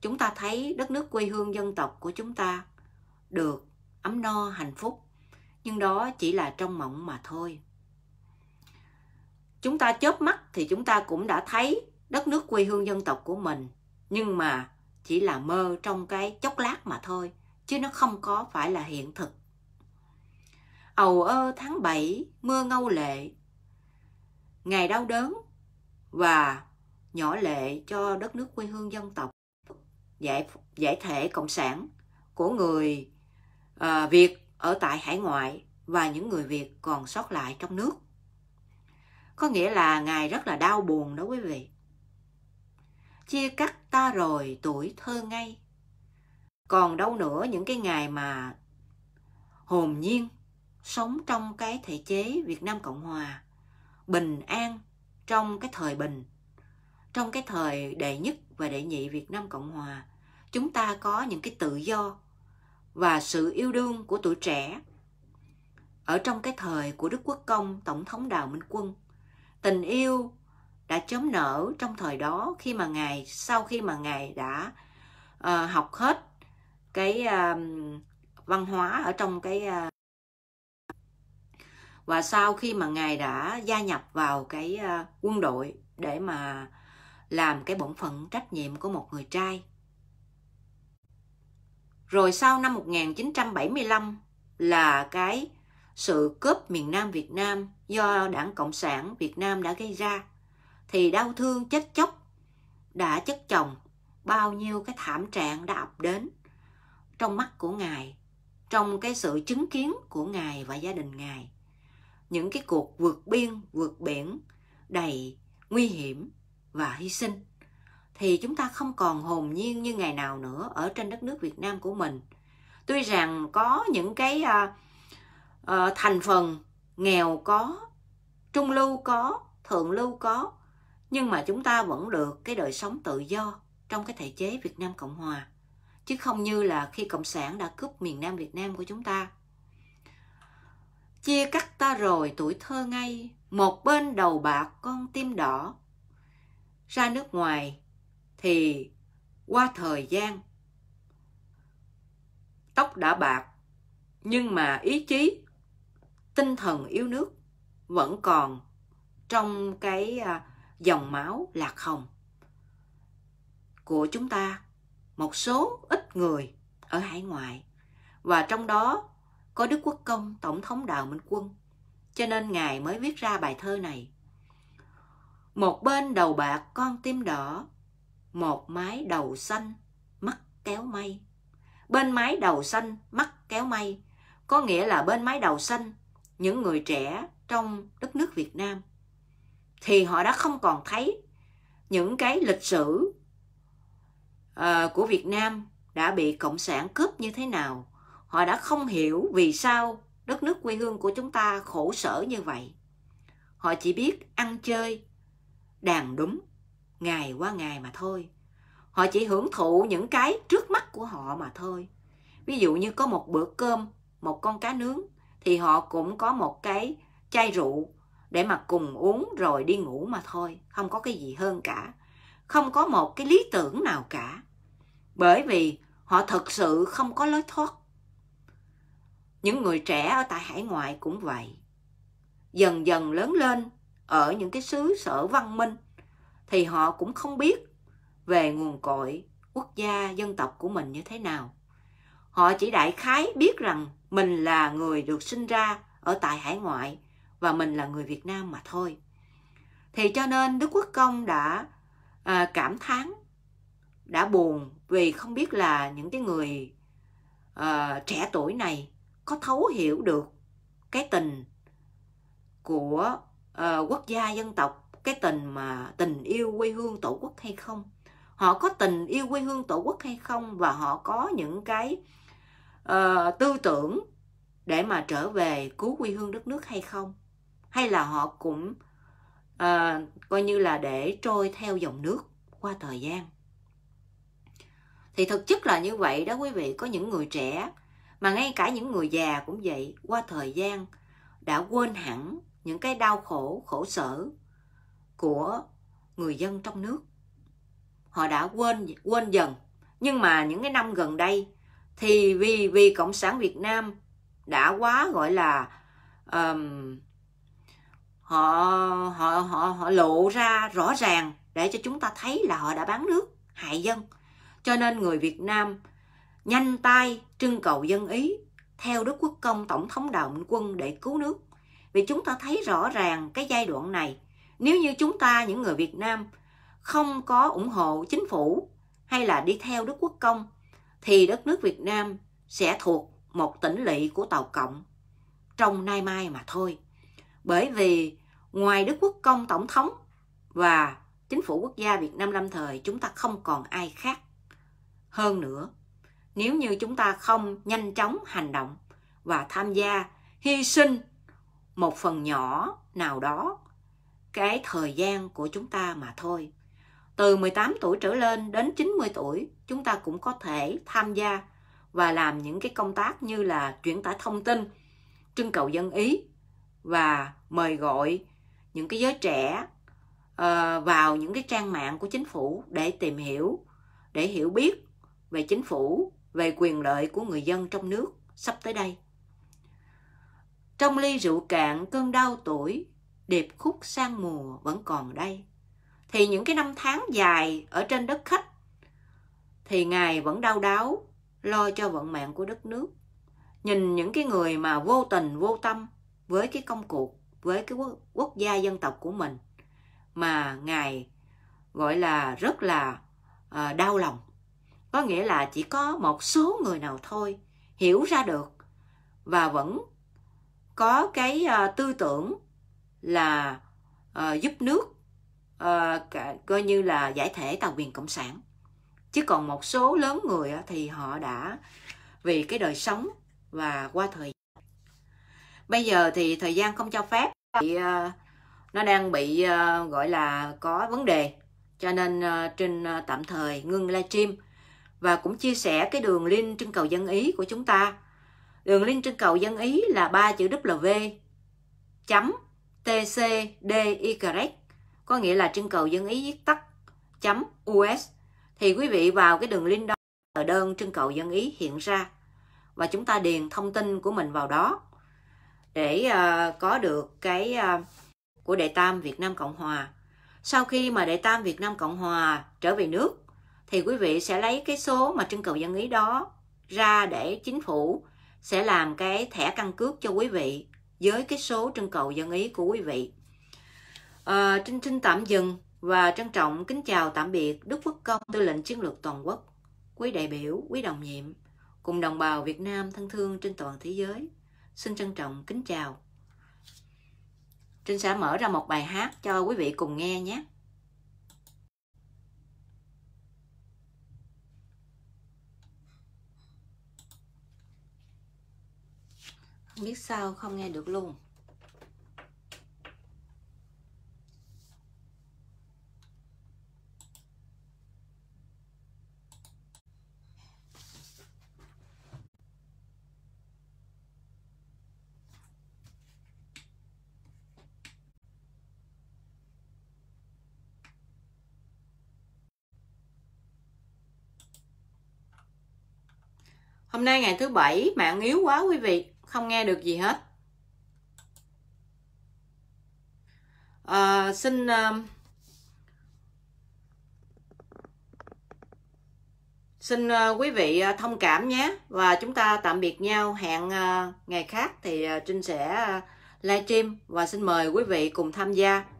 chúng ta thấy đất nước quê hương dân tộc của chúng ta được ấm no hạnh phúc nhưng đó chỉ là trong mộng mà thôi chúng ta chớp mắt thì chúng ta cũng đã thấy đất nước quê hương dân tộc của mình nhưng mà chỉ là mơ trong cái chốc lát mà thôi chứ nó không có phải là hiện thực ầu ơ tháng Bảy mưa ngâu lệ ngày đau đớn và nhỏ lệ cho đất nước quê hương dân tộc giải giải thể cộng sản của người uh, Việt ở tại hải ngoại và những người Việt còn sót lại trong nước. Có nghĩa là Ngài rất là đau buồn đó quý vị. Chia cắt ta rồi tuổi thơ ngay. Còn đâu nữa những cái ngày mà hồn nhiên sống trong cái thể chế Việt Nam Cộng Hòa bình an trong cái thời bình trong cái thời đệ nhất và đệ nhị việt nam cộng hòa chúng ta có những cái tự do và sự yêu đương của tuổi trẻ ở trong cái thời của đức quốc công tổng thống đào minh quân tình yêu đã chớm nở trong thời đó khi mà ngài sau khi mà ngài đã uh, học hết cái uh, văn hóa ở trong cái uh, và sau khi mà ngài đã gia nhập vào cái ờ, quân đội để mà làm cái bổn phận trách nhiệm của một người trai rồi sau năm 1975 là cái sự cướp miền Nam Việt Nam do Đảng Cộng sản Việt Nam đã gây ra thì đau thương chết chóc đã chất chồng bao nhiêu cái thảm trạng đã ập đến trong mắt của ngài trong cái sự chứng kiến của ngài và gia đình ngài những cái cuộc vượt biên, vượt biển đầy nguy hiểm và hy sinh thì chúng ta không còn hồn nhiên như ngày nào nữa ở trên đất nước Việt Nam của mình. Tuy rằng có những cái uh, uh, thành phần nghèo có, trung lưu có, thượng lưu có, nhưng mà chúng ta vẫn được cái đời sống tự do trong cái thể chế Việt Nam Cộng Hòa chứ không như là khi cộng sản đã cướp miền Nam Việt Nam của chúng ta chia cắt ta rồi tuổi thơ ngay một bên đầu bạc con tim đỏ ra nước ngoài thì qua thời gian tóc đã bạc nhưng mà ý chí tinh thần yêu nước vẫn còn trong cái à, dòng máu lạc hồng của chúng ta một số ít người ở hải ngoại và trong đó có Đức Quốc Công, Tổng thống Đào Minh Quân. Cho nên Ngài mới viết ra bài thơ này. Một bên đầu bạc con tim đỏ, một mái đầu xanh, mắt kéo mây. Bên mái đầu xanh, mắt kéo mây, có nghĩa là bên mái đầu xanh, những người trẻ trong đất nước Việt Nam, thì họ đã không còn thấy những cái lịch sử uh, của Việt Nam đã bị Cộng sản cướp như thế nào, họ đã không hiểu vì sao đất nước quê hương của chúng ta khổ sở như vậy họ chỉ biết ăn chơi đàn đúng ngày qua ngày mà thôi họ chỉ hưởng thụ những cái trước mắt của họ mà thôi ví dụ như có một bữa cơm một con cá nướng thì họ cũng có một cái chai rượu để mà cùng uống rồi đi ngủ mà thôi không có cái gì hơn cả không có một cái lý tưởng nào cả bởi vì họ thật sự không có lối thoát những người trẻ ở tại hải ngoại cũng vậy dần dần lớn lên ở những cái xứ sở văn minh thì họ cũng không biết về nguồn cội quốc gia dân tộc của mình như thế nào họ chỉ đại khái biết rằng mình là người được sinh ra ở tại hải ngoại và mình là người việt nam mà thôi thì cho nên đức quốc công đã à, cảm thán đã buồn vì không biết là những cái người à, trẻ tuổi này có thấu hiểu được cái tình của uh, quốc gia dân tộc cái tình mà tình yêu quê hương tổ quốc hay không họ có tình yêu quê hương tổ quốc hay không và họ có những cái uh, tư tưởng để mà trở về cứu quê hương đất nước hay không hay là họ cũng uh, coi như là để trôi theo dòng nước qua thời gian thì thực chất là như vậy đó quý vị có những người trẻ mà ngay cả những người già cũng vậy qua thời gian đã quên hẳn những cái đau khổ khổ sở của người dân trong nước họ đã quên quên dần nhưng mà những cái năm gần đây thì vì vì cộng sản việt nam đã quá gọi là um, họ họ họ họ lộ ra rõ ràng để cho chúng ta thấy là họ đã bán nước hại dân cho nên người việt nam nhanh tay trưng cầu dân ý theo Đức Quốc Công Tổng thống Đào Minh Quân để cứu nước. Vì chúng ta thấy rõ ràng cái giai đoạn này, nếu như chúng ta những người Việt Nam không có ủng hộ chính phủ hay là đi theo Đức Quốc Công thì đất nước Việt Nam sẽ thuộc một tỉnh lỵ của Tàu Cộng trong nay mai mà thôi. Bởi vì ngoài Đức Quốc Công Tổng thống và Chính phủ quốc gia Việt Nam lâm thời chúng ta không còn ai khác hơn nữa nếu như chúng ta không nhanh chóng hành động và tham gia hy sinh một phần nhỏ nào đó cái thời gian của chúng ta mà thôi. Từ 18 tuổi trở lên đến 90 tuổi, chúng ta cũng có thể tham gia và làm những cái công tác như là chuyển tải thông tin, trưng cầu dân ý và mời gọi những cái giới trẻ ờ, vào những cái trang mạng của chính phủ để tìm hiểu, để hiểu biết về chính phủ về quyền lợi của người dân trong nước sắp tới đây. Trong ly rượu cạn cơn đau tuổi, điệp khúc sang mùa vẫn còn đây. Thì những cái năm tháng dài ở trên đất khách, thì Ngài vẫn đau đáu, lo cho vận mạng của đất nước. Nhìn những cái người mà vô tình, vô tâm với cái công cuộc, với cái quốc, quốc gia dân tộc của mình, mà Ngài gọi là rất là à, đau lòng có nghĩa là chỉ có một số người nào thôi hiểu ra được và vẫn có cái uh, tư tưởng là uh, giúp nước uh, cả, coi như là giải thể tàu quyền cộng sản chứ còn một số lớn người uh, thì họ đã vì cái đời sống và qua thời bây giờ thì thời gian không cho phép thì uh, nó đang bị uh, gọi là có vấn đề cho nên uh, trên uh, tạm thời ngưng livestream và cũng chia sẻ cái đường link trên cầu dân ý của chúng ta. Đường link trên cầu dân ý là 3 chữ W chấm TCDY có nghĩa là trên cầu dân ý viết tắt chấm US thì quý vị vào cái đường link đó tờ đơn trên cầu dân ý hiện ra và chúng ta điền thông tin của mình vào đó để uh, có được cái uh, của Đệ Tam Việt Nam Cộng Hòa. Sau khi mà Đệ Tam Việt Nam Cộng Hòa trở về nước thì quý vị sẽ lấy cái số mà trưng cầu dân ý đó ra để chính phủ sẽ làm cái thẻ căn cước cho quý vị với cái số trưng cầu dân ý của quý vị. À, Trinh xin tạm dừng và trân trọng kính chào tạm biệt Đức Quốc Công Tư lệnh Chiến lược Toàn quốc, quý đại biểu, quý đồng nhiệm, cùng đồng bào Việt Nam thân thương trên toàn thế giới. Xin trân trọng kính chào. Trinh sẽ mở ra một bài hát cho quý vị cùng nghe nhé. không biết sao không nghe được luôn Hôm nay ngày thứ bảy, mạng yếu quá quý vị không nghe được gì hết à, xin uh, xin ờ, quý vị thông cảm nhé và chúng ta tạm biệt nhau hẹn ngày khác thì trinh sẽ livestream và xin mời quý vị cùng tham gia